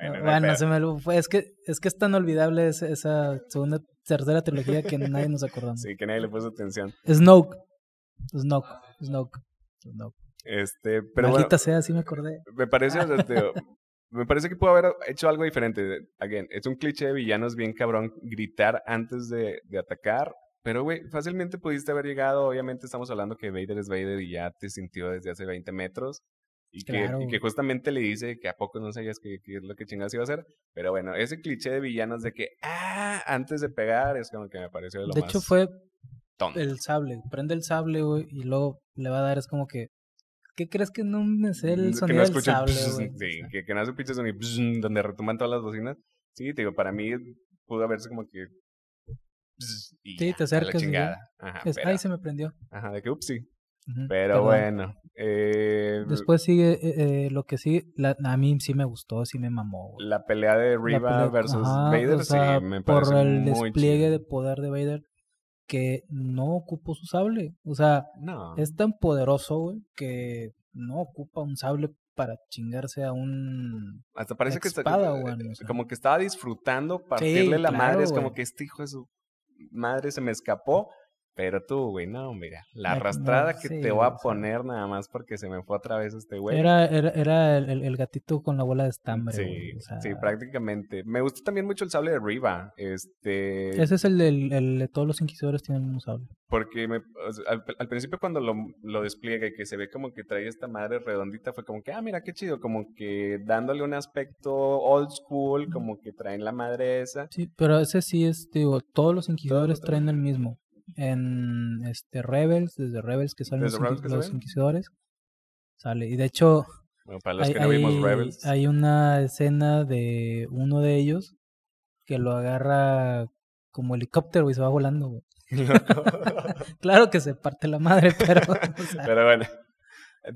Ah, bueno, se me Es que, es que es tan olvidable esa, segunda, tercera trilogía que nadie nos acordó. Sí, que nadie le puso atención. Snoke. Snoke. Snoke. Snoke. Este, pero sea, sí me acordé. Me parece, *laughs* me parece que pudo haber hecho algo diferente. Again, es un cliché de villanos bien cabrón gritar antes de atacar pero, güey, fácilmente pudiste haber llegado. Obviamente, estamos hablando que Vader es Vader y ya te sintió desde hace 20 metros. Y, que, que, justamente le dice que a poco no sabías qué es lo que chingas iba a hacer. Pero bueno, ese cliché de villanos de que, ah, antes de pegar, es como que me pareció de lo de más. De hecho, fue el sable. Prende el sable, güey, y luego le va a dar, es como que. ¿Qué crees que no es el mm, sonido del sable, *laughs* güey? Sí, que, que, no hace pinche sonido, *laughs* donde retoman todas las bocinas. Sí, te digo, para mí pudo haberse como que pues, sí, te acercas. chingada. ahí se me prendió. Ajá, de que upsí. pero, bueno. Eh, Después sigue eh, eh lo que sí, a mí sí me gustó, sí me mamó. La pelea de Riva versus Vader, sí, me Por el despliegue de poder de Vader, que no ocupó su sable. O sea, es tan poderoso, güey, que no ocupa un sable para chingarse a un hasta parece que está, eh, como que estaba disfrutando partirle la madre es como que este hijo de su madre, se me escapó pero tú, güey, no, mira, la arrastrada que te voy a poner nada más porque se me fue otra vez este güey. Era, era, el, gatito con la bola de estambre. Sí, sí, prácticamente. Me gustó también mucho el sable de Riva. Este... Ese es el de todos los inquisidores tienen un sable. Porque me, al, principio cuando lo, lo despliega y que se ve como que trae esta madre redondita, fue como que, ah, mira, qué chido, como que dándole un aspecto old school, como que traen la madre esa. Sí, pero ese sí es, digo, todos los inquisidores traen el mismo en este Rebels, desde Rebels que salen los, los Inquisidores. Sale. Y de hecho, para los hay, que no vimos hay una escena de uno de ellos que lo agarra como helicóptero y se va volando, *laughs* *laughs* claro que se parte la madre, *laughs* pero. pero bueno.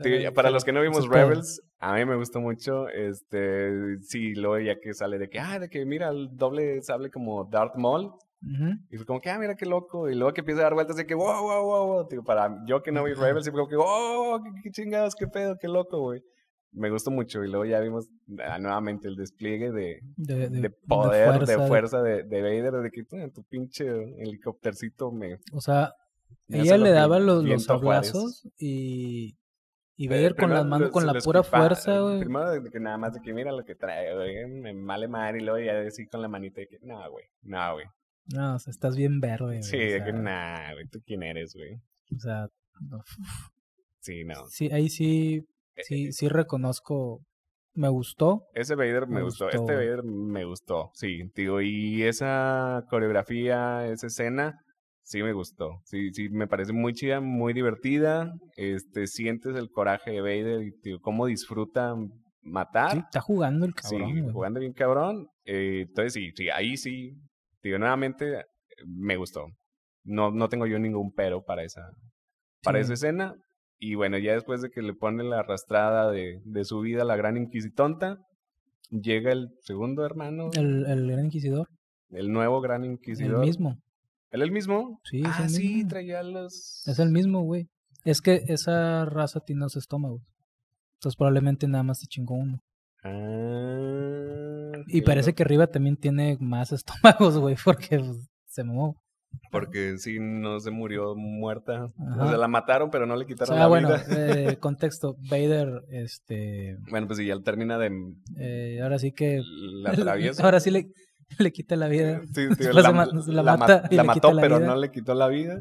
Eh, para los que no vimos Rebels, a mí me gustó mucho. Este, sí, lo ya que sale de que, ah, de que mira el doble sable como Darth Maul. Y fue como que, ah, mira qué loco. Y luego que empieza a dar vueltas de que, wow, wow, wow, wow. para yo que no vi Rebels, siempre como que, oh, qué, chingados, qué pedo, qué loco, güey. Me gustó mucho. Y luego ya vimos ah, nuevamente el despliegue de, de, de, de poder, fuerza, de fuerza, de, Vader, de que tu pinche helicóptercito me. O sea, ella le daba los, los abrazos y. Y Vader con las manos, con la pura fuerza, eh, güey. Primero de que nada más de que mira lo que trae, güey. Me vale madre y luego ya así con la manita de que, no, güey, no, güey. No, o sea, estás bien verde, güey. Sí, es que nada, ¿tú quién eres, güey? O sea, no. Sí, no. Sí, ahí sí, eh, sí, eh, sí reconozco, me gustó. Ese Vader me, gustó. este Vader me gustó, sí, digo, y esa coreografía, esa escena, sí me gustó, sí, sí, me parece muy chida, muy divertida, este, sientes el coraje de Vader y, tío, cómo disfruta matar. Sí, está jugando el cabrón. Sí, jugando bien cabrón, eh, entonces sí, sí, ahí sí, nuevamente, me gustó. No, no tengo yo ningún pero para esa, para esa escena. Y bueno, ya después de que le pone la arrastrada de, su vida a la gran inquisitonta, llega el segundo hermano. El, gran inquisidor. El nuevo gran inquisidor. El mismo. ¿El el mismo? Sí, es ah, el sí, traía los... Es el mismo, güey. Es que esa raza tiene los estómagos. Entonces probablemente nada más se chingó uno. Ah. Y parece que arriba también tiene más *laughs* estómagos, güey, porque pues, se movió. Porque sí, no se murió muerta. O sea, la mataron, pero no le quitaron o ah, sea, la bueno, vida. Eh, *laughs* contexto. Vader, este... Bueno, pues sí, ya termina de... Eh, ahora sí que... *laughs* Ahora sí le, le quita la vida. Sí, sí, la, la, mató, pero no le quitó la vida.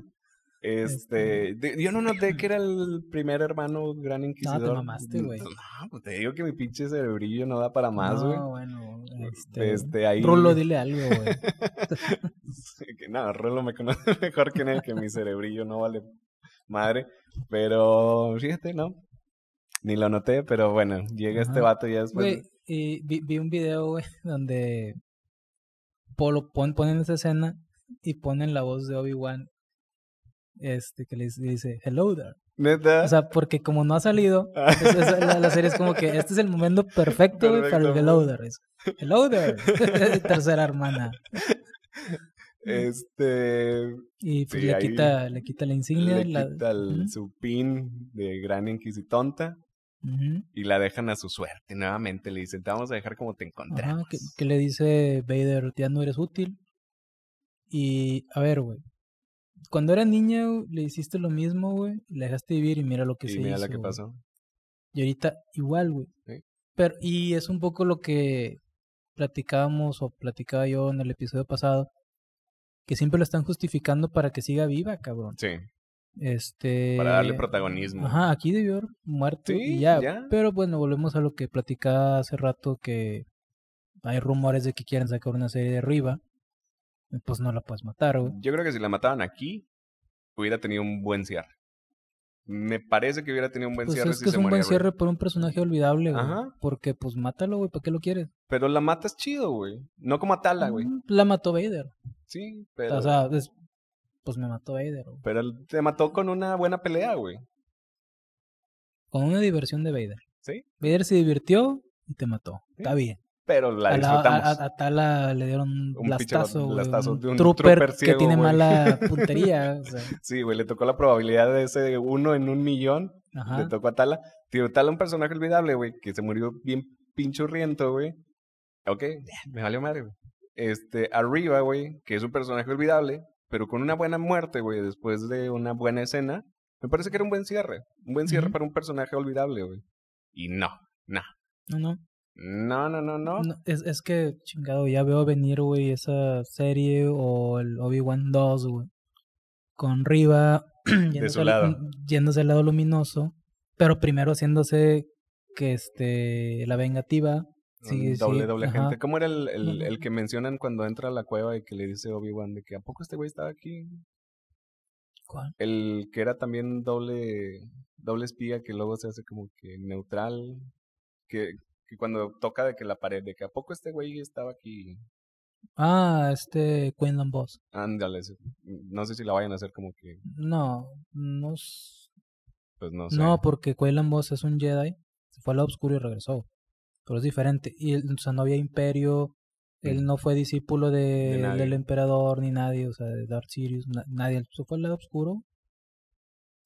Este, este yo no noté que era el primer hermano gran inquisidor. No, te mamaste, güey. No, pues te digo que mi pinche cerebrillo no da para más, güey. No, bueno, este, este ahí... Rulo, dile algo, güey. *laughs* que no, Rulo me conoce *laughs* mejor que en el que mi cerebrillo no vale madre. Pero, fíjate, no. Ni lo noté, pero bueno, llega este vato ya después. Güey, y vi, un video, güey, donde pon, ponen esa escena y ponen la voz de Obi-Wan este, que le, dice, hello there. O sea, porque como no ha salido, *laughs* ah. la, serie es como que este es el momento perfecto, para el hello there. hello *laughs* there, tercera hermana. Este. Y pues, le, quita, le quita la insignia. Le quita su pin de gran inquisitonta. Y la dejan a su suerte. Nuevamente le dicen: Te vamos a dejar como te encontramos. Ah, que, le dice Vader: Ya no eres útil. Y a ver, güey cuando era niña le hiciste lo mismo, güey, la dejaste vivir y mira lo que y se mira la que pasó. Y ahorita igual, güey. y es un poco lo que platicábamos o platicaba yo en el episodio pasado que siempre lo están justificando para que siga viva, cabrón. Sí. Este para darle este, protagonismo. Ajá, aquí debió haber muerto y ya. Pero bueno, volvemos a lo que platicaba hace rato que hay rumores de que quieren sacar una serie de arriba pues no la puedes matar, güey. Yo creo que si la mataban aquí, hubiera tenido un buen cierre. Me parece que hubiera tenido un buen pues, cierre. Es que es un buen cierre por un personaje olvidable, güey. Porque, pues, mátalo, güey. ¿Para qué lo quieres? Pero la matas chido, güey. No como a güey. Mm, la mató Vader. Sí, pero. O sea, pues me mató Vader, Pero te mató con una buena pelea, güey. Con una diversión de Vader. Sí. Vader se divirtió y te mató. Está bien pero la a disfrutamos. Tala le dieron un lastazo, un, un trooper, que tiene mala *laughs* puntería. Sí, güey, le tocó la probabilidad de ese uno en un millón, le tocó a Tala. Tío, Tala un personaje olvidable, güey, que se murió bien pinchurriento, güey. Ok, me valió madre, güey. Este, arriba, güey, que es un personaje olvidable, pero con una buena muerte, güey, después de una buena escena, me parece que era un buen cierre. Un buen cierre para un personaje olvidable, güey. Y no, no. No, no. No, no, no, no. es, es, que, chingado, ya veo venir, güey, esa serie o el Obi-Wan 2, güey. Con Riva *clears throat* yéndose, al, yéndose al lado luminoso, pero primero haciéndose que este la vengativa Sí, doble, doble gente. ¿Cómo era el, el, que mencionan cuando entra a la cueva y que le dice Obi-Wan de que a poco este güey estaba aquí? ¿Cuál? El que era también doble, doble espía que luego se hace como que neutral. Que, que cuando toca de que la pared, de que a poco este güey estaba aquí. Ah, este Quenlan Boss. Ándale, no sé si la vayan a hacer como que. No, no. Pues no sé. No, porque Quinlan Boss es un Jedi, se fue al lado oscuro y regresó. Pero es diferente. Y él, o sea, no había imperio, mm. él no fue discípulo de, del emperador ni nadie, o sea, de Darth Sirius, nadie. Se fue al lado oscuro.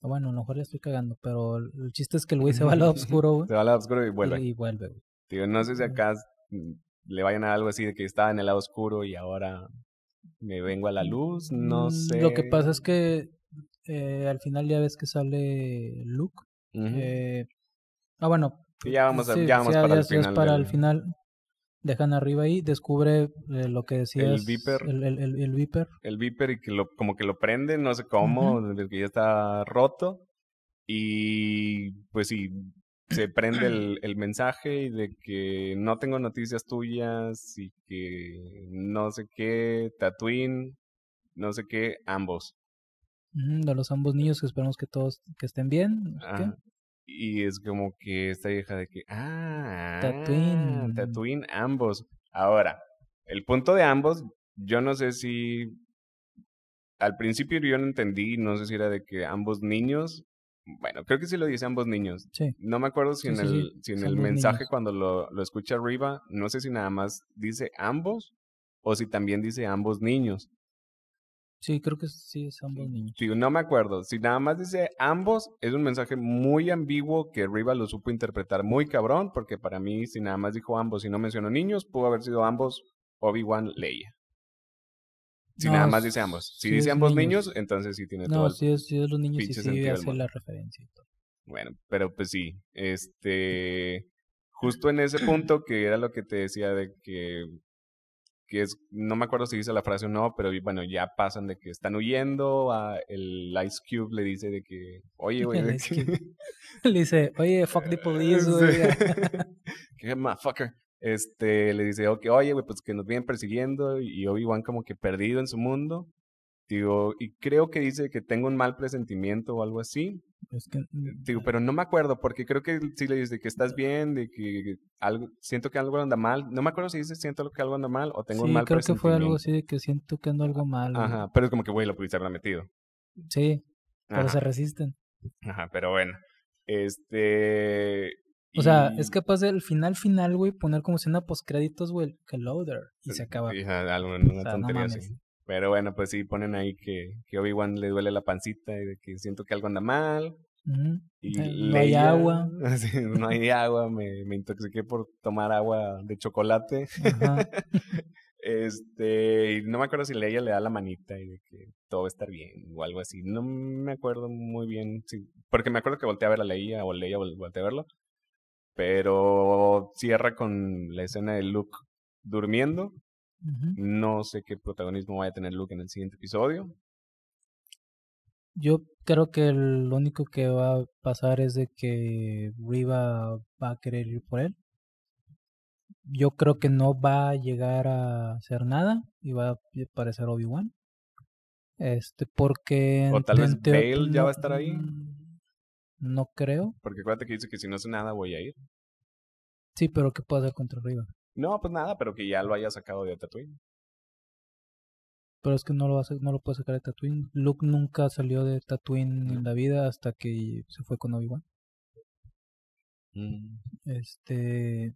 Bueno, a lo mejor le estoy cagando, pero el chiste es que el güey se va al lado *laughs* oscuro, güey. Se va al lado oscuro y vuelve. y vuelve, güey no sé si acá mm, le vayan a algo así de que estaba en el lado oscuro y ahora me vengo a la mm, luz, no sé. Mm, lo que pasa es que eh, al final ya ves que sale Luke. Eh, ah, bueno. ya vamos, a, ya vamos ah, para, el final Dejan arriba ahí, descubre eh, lo que decías. El Viper. El, Viper. El Viper y que lo, como que lo prenden, no sé cómo, que ya está roto. Y pues sí, se prende *clears throat* el, mensaje y de que no tengo noticias tuyas y que no sé qué, Tatooine, no sé qué, ambos. Mm, de los ambos niños que esperamos que todos que estén bien. y es como que esta vieja de que, ah, ah, Tatooine. Tatooine, ambos. Ahora, el punto de ambos, yo no sé si al principio yo no entendí, no sé si era de que ambos niños bueno, creo que sí lo dice ambos niños. No me acuerdo si en el, mensaje cuando lo, escucha Riva, no sé si nada más dice ambos o si también dice ambos niños. Sí, creo que sí es ambos niños. no me acuerdo. Si nada más dice ambos, es un mensaje muy ambiguo que Riva lo supo interpretar muy cabrón, porque para mí, si nada más dijo ambos y no mencionó niños, pudo haber sido ambos Obi-Wan Leia. Si nada más dice ambos. Si dice ambos niños, entonces sí tiene todo. No, si es, los niños, sí, sí hace la referencia. Bueno, pero pues sí. Este. Justo en ese punto que era lo que te decía de que. Que es, no me acuerdo si dice la frase o no, pero bueno, ya pasan de que están huyendo. A el Ice Cube le dice de que, oye, güey. *laughs* le dice, oye, fuck the police, *laughs* güey. *laughs* motherfucker este, le dice, oye, pues que nos vienen persiguiendo y Obi-Wan como que perdido en su mundo. Digo, y creo que dice que tengo un mal presentimiento o algo así. Mm, digo, eh pero no me acuerdo porque creo que sí le dice que estás bien, de que algo, siento que algo anda mal. No me acuerdo si dice siento que algo anda mal o tengo un mal creo creo que fue algo así de que siento que ando algo mal. Ajá, pero es como que, güey, lo pudiste haber metido. Sí, pero se resisten. Ajá, pero bueno. Este, o sea, es capaz del final final, güey, poner como escena postcréditos, güey, que loader y se acaba. tontería Pero bueno, pues sí, ponen ahí que, que Obi-Wan le duele la pancita y de que siento que algo anda mal. y eh, *laughs* ah, no hay agua. no hay agua, me, intoxiqué por tomar agua de chocolate. *laughs* Este, y no me acuerdo si Leia le da la manita y de que todo va a estar bien o algo así. No me acuerdo muy bien, porque me acuerdo que volteé a ver a Leia o Leia volteé a verlo, pero cierra con la escena de Luke durmiendo. No sé qué protagonismo vaya a tener Luke en el siguiente episodio. Yo creo que lo único que va a pasar es de que Riva va a querer ir por él. Yo creo que no va a llegar a hacer nada y va a parecer Obi-Wan. Este, porque. O tal vez Bale ya va a estar ahí. Mm, no creo. Porque acuérdate que dice que si no hace nada voy a ir. Sí, pero ¿qué puede hacer contra arriba No, pues nada, pero que ya lo haya sacado de Tatooine. Pero es que no lo, no lo puede sacar de Tatooine. Luke nunca salió de Tatooine en la vida hasta que se fue con Obi-Wan. Mm. Este.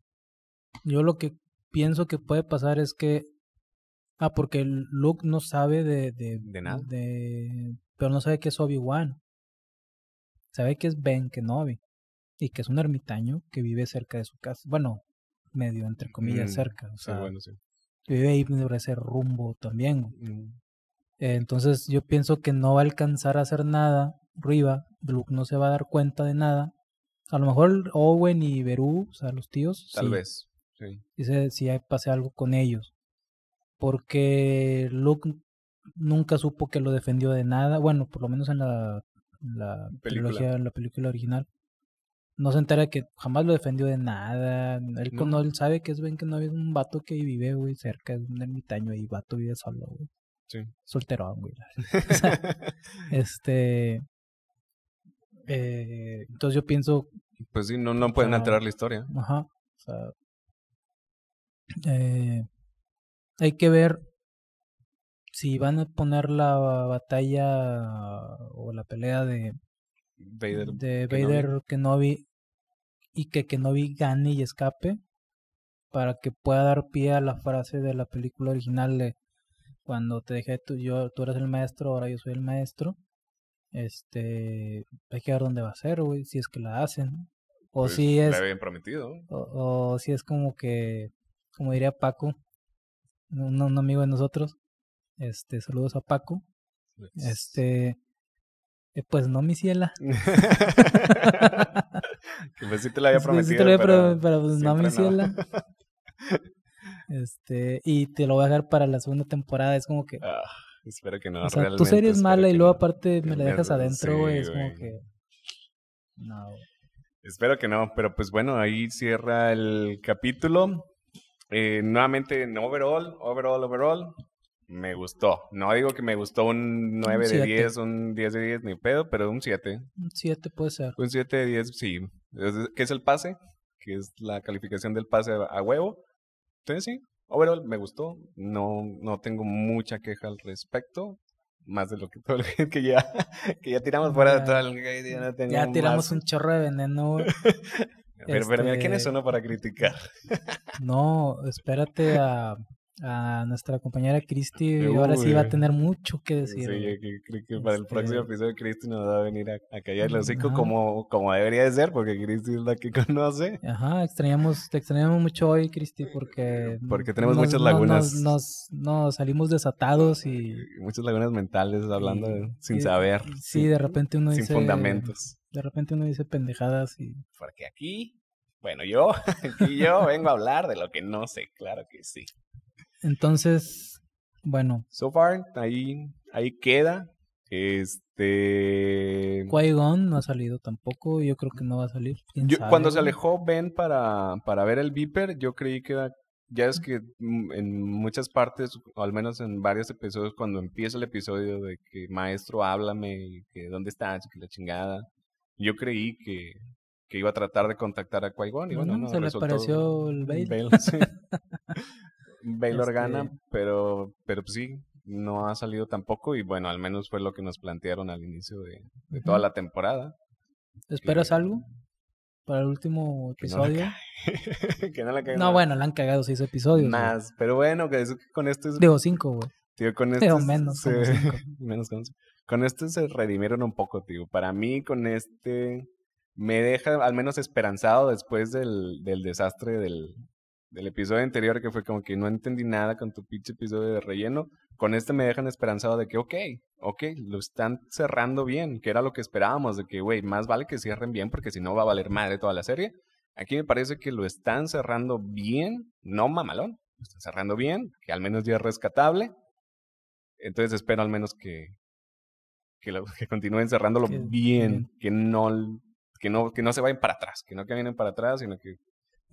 Yo lo que pienso que puede pasar es que. Ah, porque Luke no sabe de. De, de nada. De, pero no sabe que es Obi-Wan. Sabe que es Ben Kenobi y que es un ermitaño que vive cerca de su casa. Bueno, medio entre comillas mm, cerca. O sea, sí. vive ahí por ese rumbo también. Mm. entonces yo pienso que no va a alcanzar a hacer nada. Riva, Luke no se va a dar cuenta de nada. A lo mejor Owen y Beru, o sea, los tíos. Tal vez. Sí. si pase algo con ellos. Porque Luke nunca supo que lo defendió de nada. Bueno, por lo menos en la la película. la película original. No se entera que jamás lo defendió de nada. Él, no. él sabe que es ven que no es un vato que vive, güey, cerca, es un ermitaño y vato vive solo, güey. Sí. Solterón, güey. *laughs* *laughs* este. Eh, entonces yo pienso. Pues sí, no, no pueden alterar la historia. Ajá. O sea, eh, hay que ver si van a poner la batalla o la pelea de Vader, de Vader Kenobi. y que vi gane y escape para que pueda dar pie a la frase de la película original de cuando te dejé tú, yo, tú eres el maestro, ahora yo soy el maestro. Este, hay que ver dónde va a ser, güey, si es que la hacen. O pues, si es... prometido. O, si es como que, como diría Paco, un amigo de nosotros, este, saludos a Paco. Este, eh, pues no, mi ciela. *laughs* que pues sí te la había prometido. pero, pues no, mi ciela. *laughs* Este, y te lo voy a dejar para la segunda temporada. Es como que. Ah, espero que no. tu serie es mala y luego aparte me la dejas adentro, es como que. Espero que no, pero pues bueno, ahí cierra el capítulo. Eh, nuevamente en overall, overall, overall me gustó. No digo que me gustó un 9 de 10, un 10 de 10, ni pedo, pero un 7. Un 7 puede ser. Un 7 de 10, sí. ¿Qué es el pase? Que es la calificación del pase a huevo. Entonces sí, overall me gustó. No, no tengo mucha queja al respecto. Más de lo que todo el gente *laughs* que ya, que ya tiramos fuera de todo el Ya, no ya tiramos un chorro de veneno. Pero, *laughs* este... pero mira, ¿quiénes son este para criticar? no, espérate a a nuestra compañera Cristi y ahora sí va a tener mucho que decir. Sí, creo que para el próximo este episodio Cristi nos va a venir a, callar el hocico como, como debería de ser, porque Cristi es la que *laughs* conoce. Ajá, extrañamos, te extrañamos mucho hoy, Cristi, porque... Porque tenemos muchas lagunas. Nos, nos, salimos desatados y... Muchas lagunas mentales hablando sin saber. Sí, de repente uno dice... Sin fundamentos. De repente uno dice pendejadas y... Porque aquí... Bueno, yo, *laughs* aquí yo vengo a hablar de lo que no sé, claro que sí. Entonces, bueno. So far, ahí, ahí queda. Este. qui no ha salido tampoco. Yo creo que no va a salir. cuando se alejó Ben para, ver el Viper, yo creí que era. Ya es que mm, en muchas partes, o al menos en varios episodios, cuando empieza el episodio de que maestro, háblame, que dónde estás, que la chingada, yo creí que, iba a tratar de contactar a qui y bueno, no, se le pareció el *laughs* *laughs* Baylor este gana, pero, pero pues sí, no ha salido tampoco. Y bueno, al menos fue lo que nos plantearon al inicio de, toda la temporada. ¿Esperas eh, algo? para el último episodio. Que no, la *laughs* no, bueno, la han cagado seis episodios. Más, pero bueno, que con esto es... Digo cinco, güey. Tío, con *laughs* esto... menos. Se... *laughs* Cinco. con... con se redimieron un poco, tío. Para mí, con este... Me deja al menos esperanzado después del, del desastre del, del episodio anterior que fue como que no entendí nada con tu pinche episodio de relleno. Con este me dejan esperanzado de que, ok, ok, lo están cerrando bien, que era lo que esperábamos, de que, güey, más vale que cierren bien porque si no va a valer madre toda la serie. Aquí me parece que lo están cerrando bien, no mamalón, lo están cerrando bien, que al menos ya es rescatable. Entonces espero al menos que, que, que continúen cerrándolo bien, que no que no, que no se vayan para atrás, que no que vienen para atrás, sino que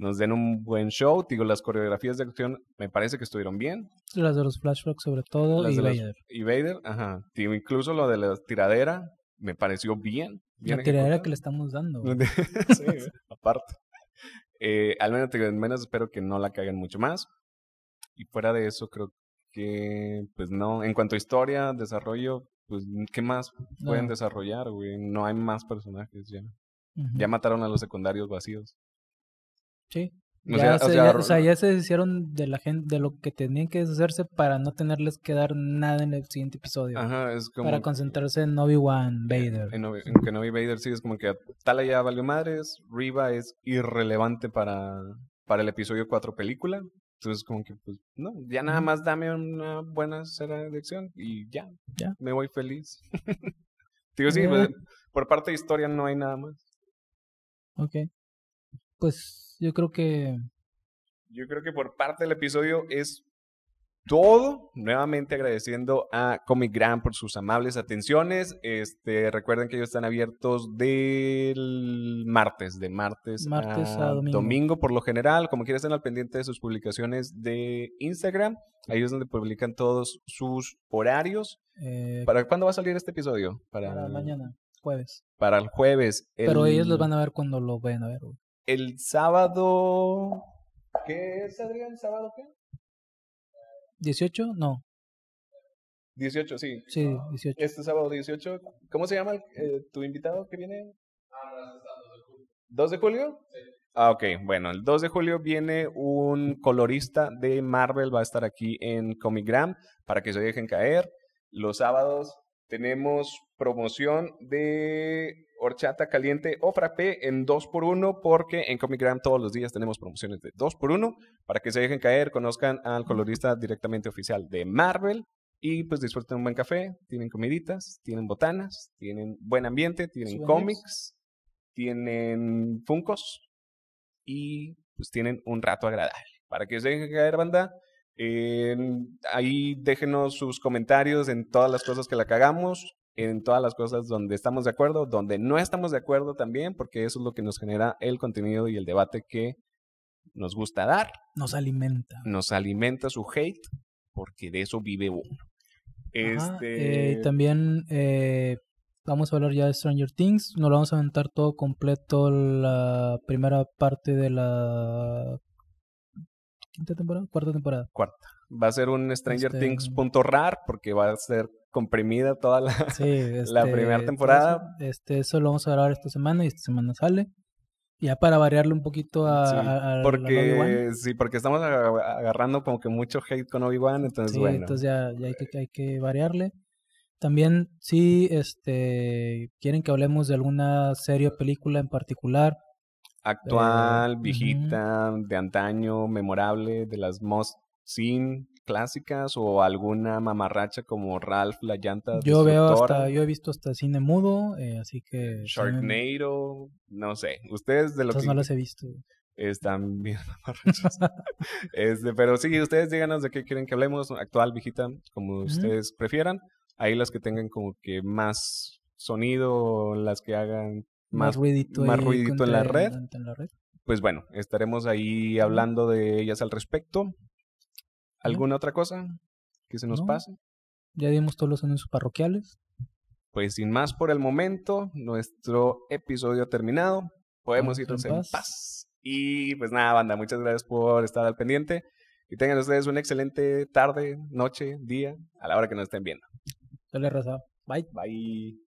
nos den un buen show. Digo, las coreografías de acción me parece que estuvieron bien. Las de los flashbacks sobre todo y Vader. Y Vader, ajá. incluso lo de la tiradera me pareció bien. la tiradera que le estamos dando. *laughs* sí, ¿eh? aparte. Eh, al menos, espero que no la caigan mucho más. Y fuera de eso, creo que, pues no, en cuanto a historia, desarrollo, pues, ¿qué más pueden desarrollar, No hay más personajes ya. Ya mataron a los secundarios vacíos. Sí. O sea, ya, se deshicieron de la gente, de lo que tenían que deshacerse para no tenerles que dar nada en el siguiente episodio. Ajá, es como... Para concentrarse en Obi-Wan, Vader. En, Obi que Vader sí es como que Tala ya valió madres, Riva es irrelevante para, para el episodio 4 película. Entonces como que, pues, no, ya nada más dame una buena serie de acción y ya, ya, me voy feliz. *laughs* Digo, sí, por parte de historia no hay nada más. Ok. Pues yo creo que... Yo creo que por parte del episodio es todo. Nuevamente agradeciendo a Comic Grand por sus amables atenciones. Este, recuerden que ellos están abiertos del martes, de martes, a, domingo. domingo. por lo general. Como quieran estén al pendiente de sus publicaciones de Instagram. Ahí es donde publican todos sus horarios. Eh, ¿Para cuándo va a salir este episodio? Para, mañana, jueves. Para el jueves. Pero ellos los van a ver cuando lo ven a ver. Güey el sábado. ¿Qué es, Adrián? ¿Sábado qué? 18, no. 18, sí. Sí, 18. Este sábado 18. ¿Cómo se llama eh, tu invitado que viene? Ah, el 2 de julio. ¿2 de julio? Sí. Ah, ok. Bueno, el 2 de julio viene un colorista de Marvel, va a estar aquí en Comic-Gram para que se dejen caer. Los sábados tenemos promoción de horchata caliente o frappé en 2x1 porque en Comic Gram todos los días tenemos promociones de 2x1 para que se dejen caer, conozcan al colorista directamente oficial de Marvel y pues disfruten un buen café, tienen comiditas, tienen botanas, tienen buen ambiente, tienen cómics, tienen funcos y pues tienen un rato agradable. Para que se dejen caer banda, ahí déjenos sus comentarios en todas las cosas que la cagamos, en todas las cosas donde estamos de acuerdo, donde no estamos de acuerdo también, porque eso es lo que nos genera el contenido y el debate que nos gusta dar. Nos alimenta. Nos alimenta su hate, porque de eso vive uno. Eh, este... también eh, vamos a hablar ya de Stranger Things. Nos lo vamos a aventar todo completo la primera parte de la temporada? ¿Cuarta temporada? Cuarta. Va a ser un Stranger este, Things.rar porque va a ser comprimida toda la, sí, este, *laughs* la primera este, temporada. Este, eso lo vamos a grabar esta semana y esta semana sale. Ya para variarle un poquito a, sí, porque, sí, porque estamos agarrando como que mucho hate con Obi-Wan, entonces sí, entonces ya, ya hay, que, hay que variarle. También, si este, quieren que hablemos de alguna serie o película en particular, actual, viejita, de antaño, memorable, de las most sin clásicas o alguna mamarracha como Ralph la llanta yo veo hasta yo he visto hasta cine mudo eh, así que Sharknado no sé ustedes de lo que no las he visto están bien *laughs* mamarrachas este, pero sí ustedes díganos de qué quieren que hablemos actual viejita como ustedes prefieran ahí las que tengan como que más sonido las que hagan más, ruidito, en, la red, Pues bueno, estaremos ahí hablando de ellas al respecto. ¿Alguna otra cosa que se nos pase? Ya dimos todos los anuncios parroquiales. Pues sin más por el momento, nuestro episodio terminado. Podemos irnos en paz. Y pues nada, banda, muchas gracias por estar al pendiente. Y tengan ustedes una excelente tarde, noche, día, a la hora que nos estén viendo. Dale, Rosa. Bye. Bye.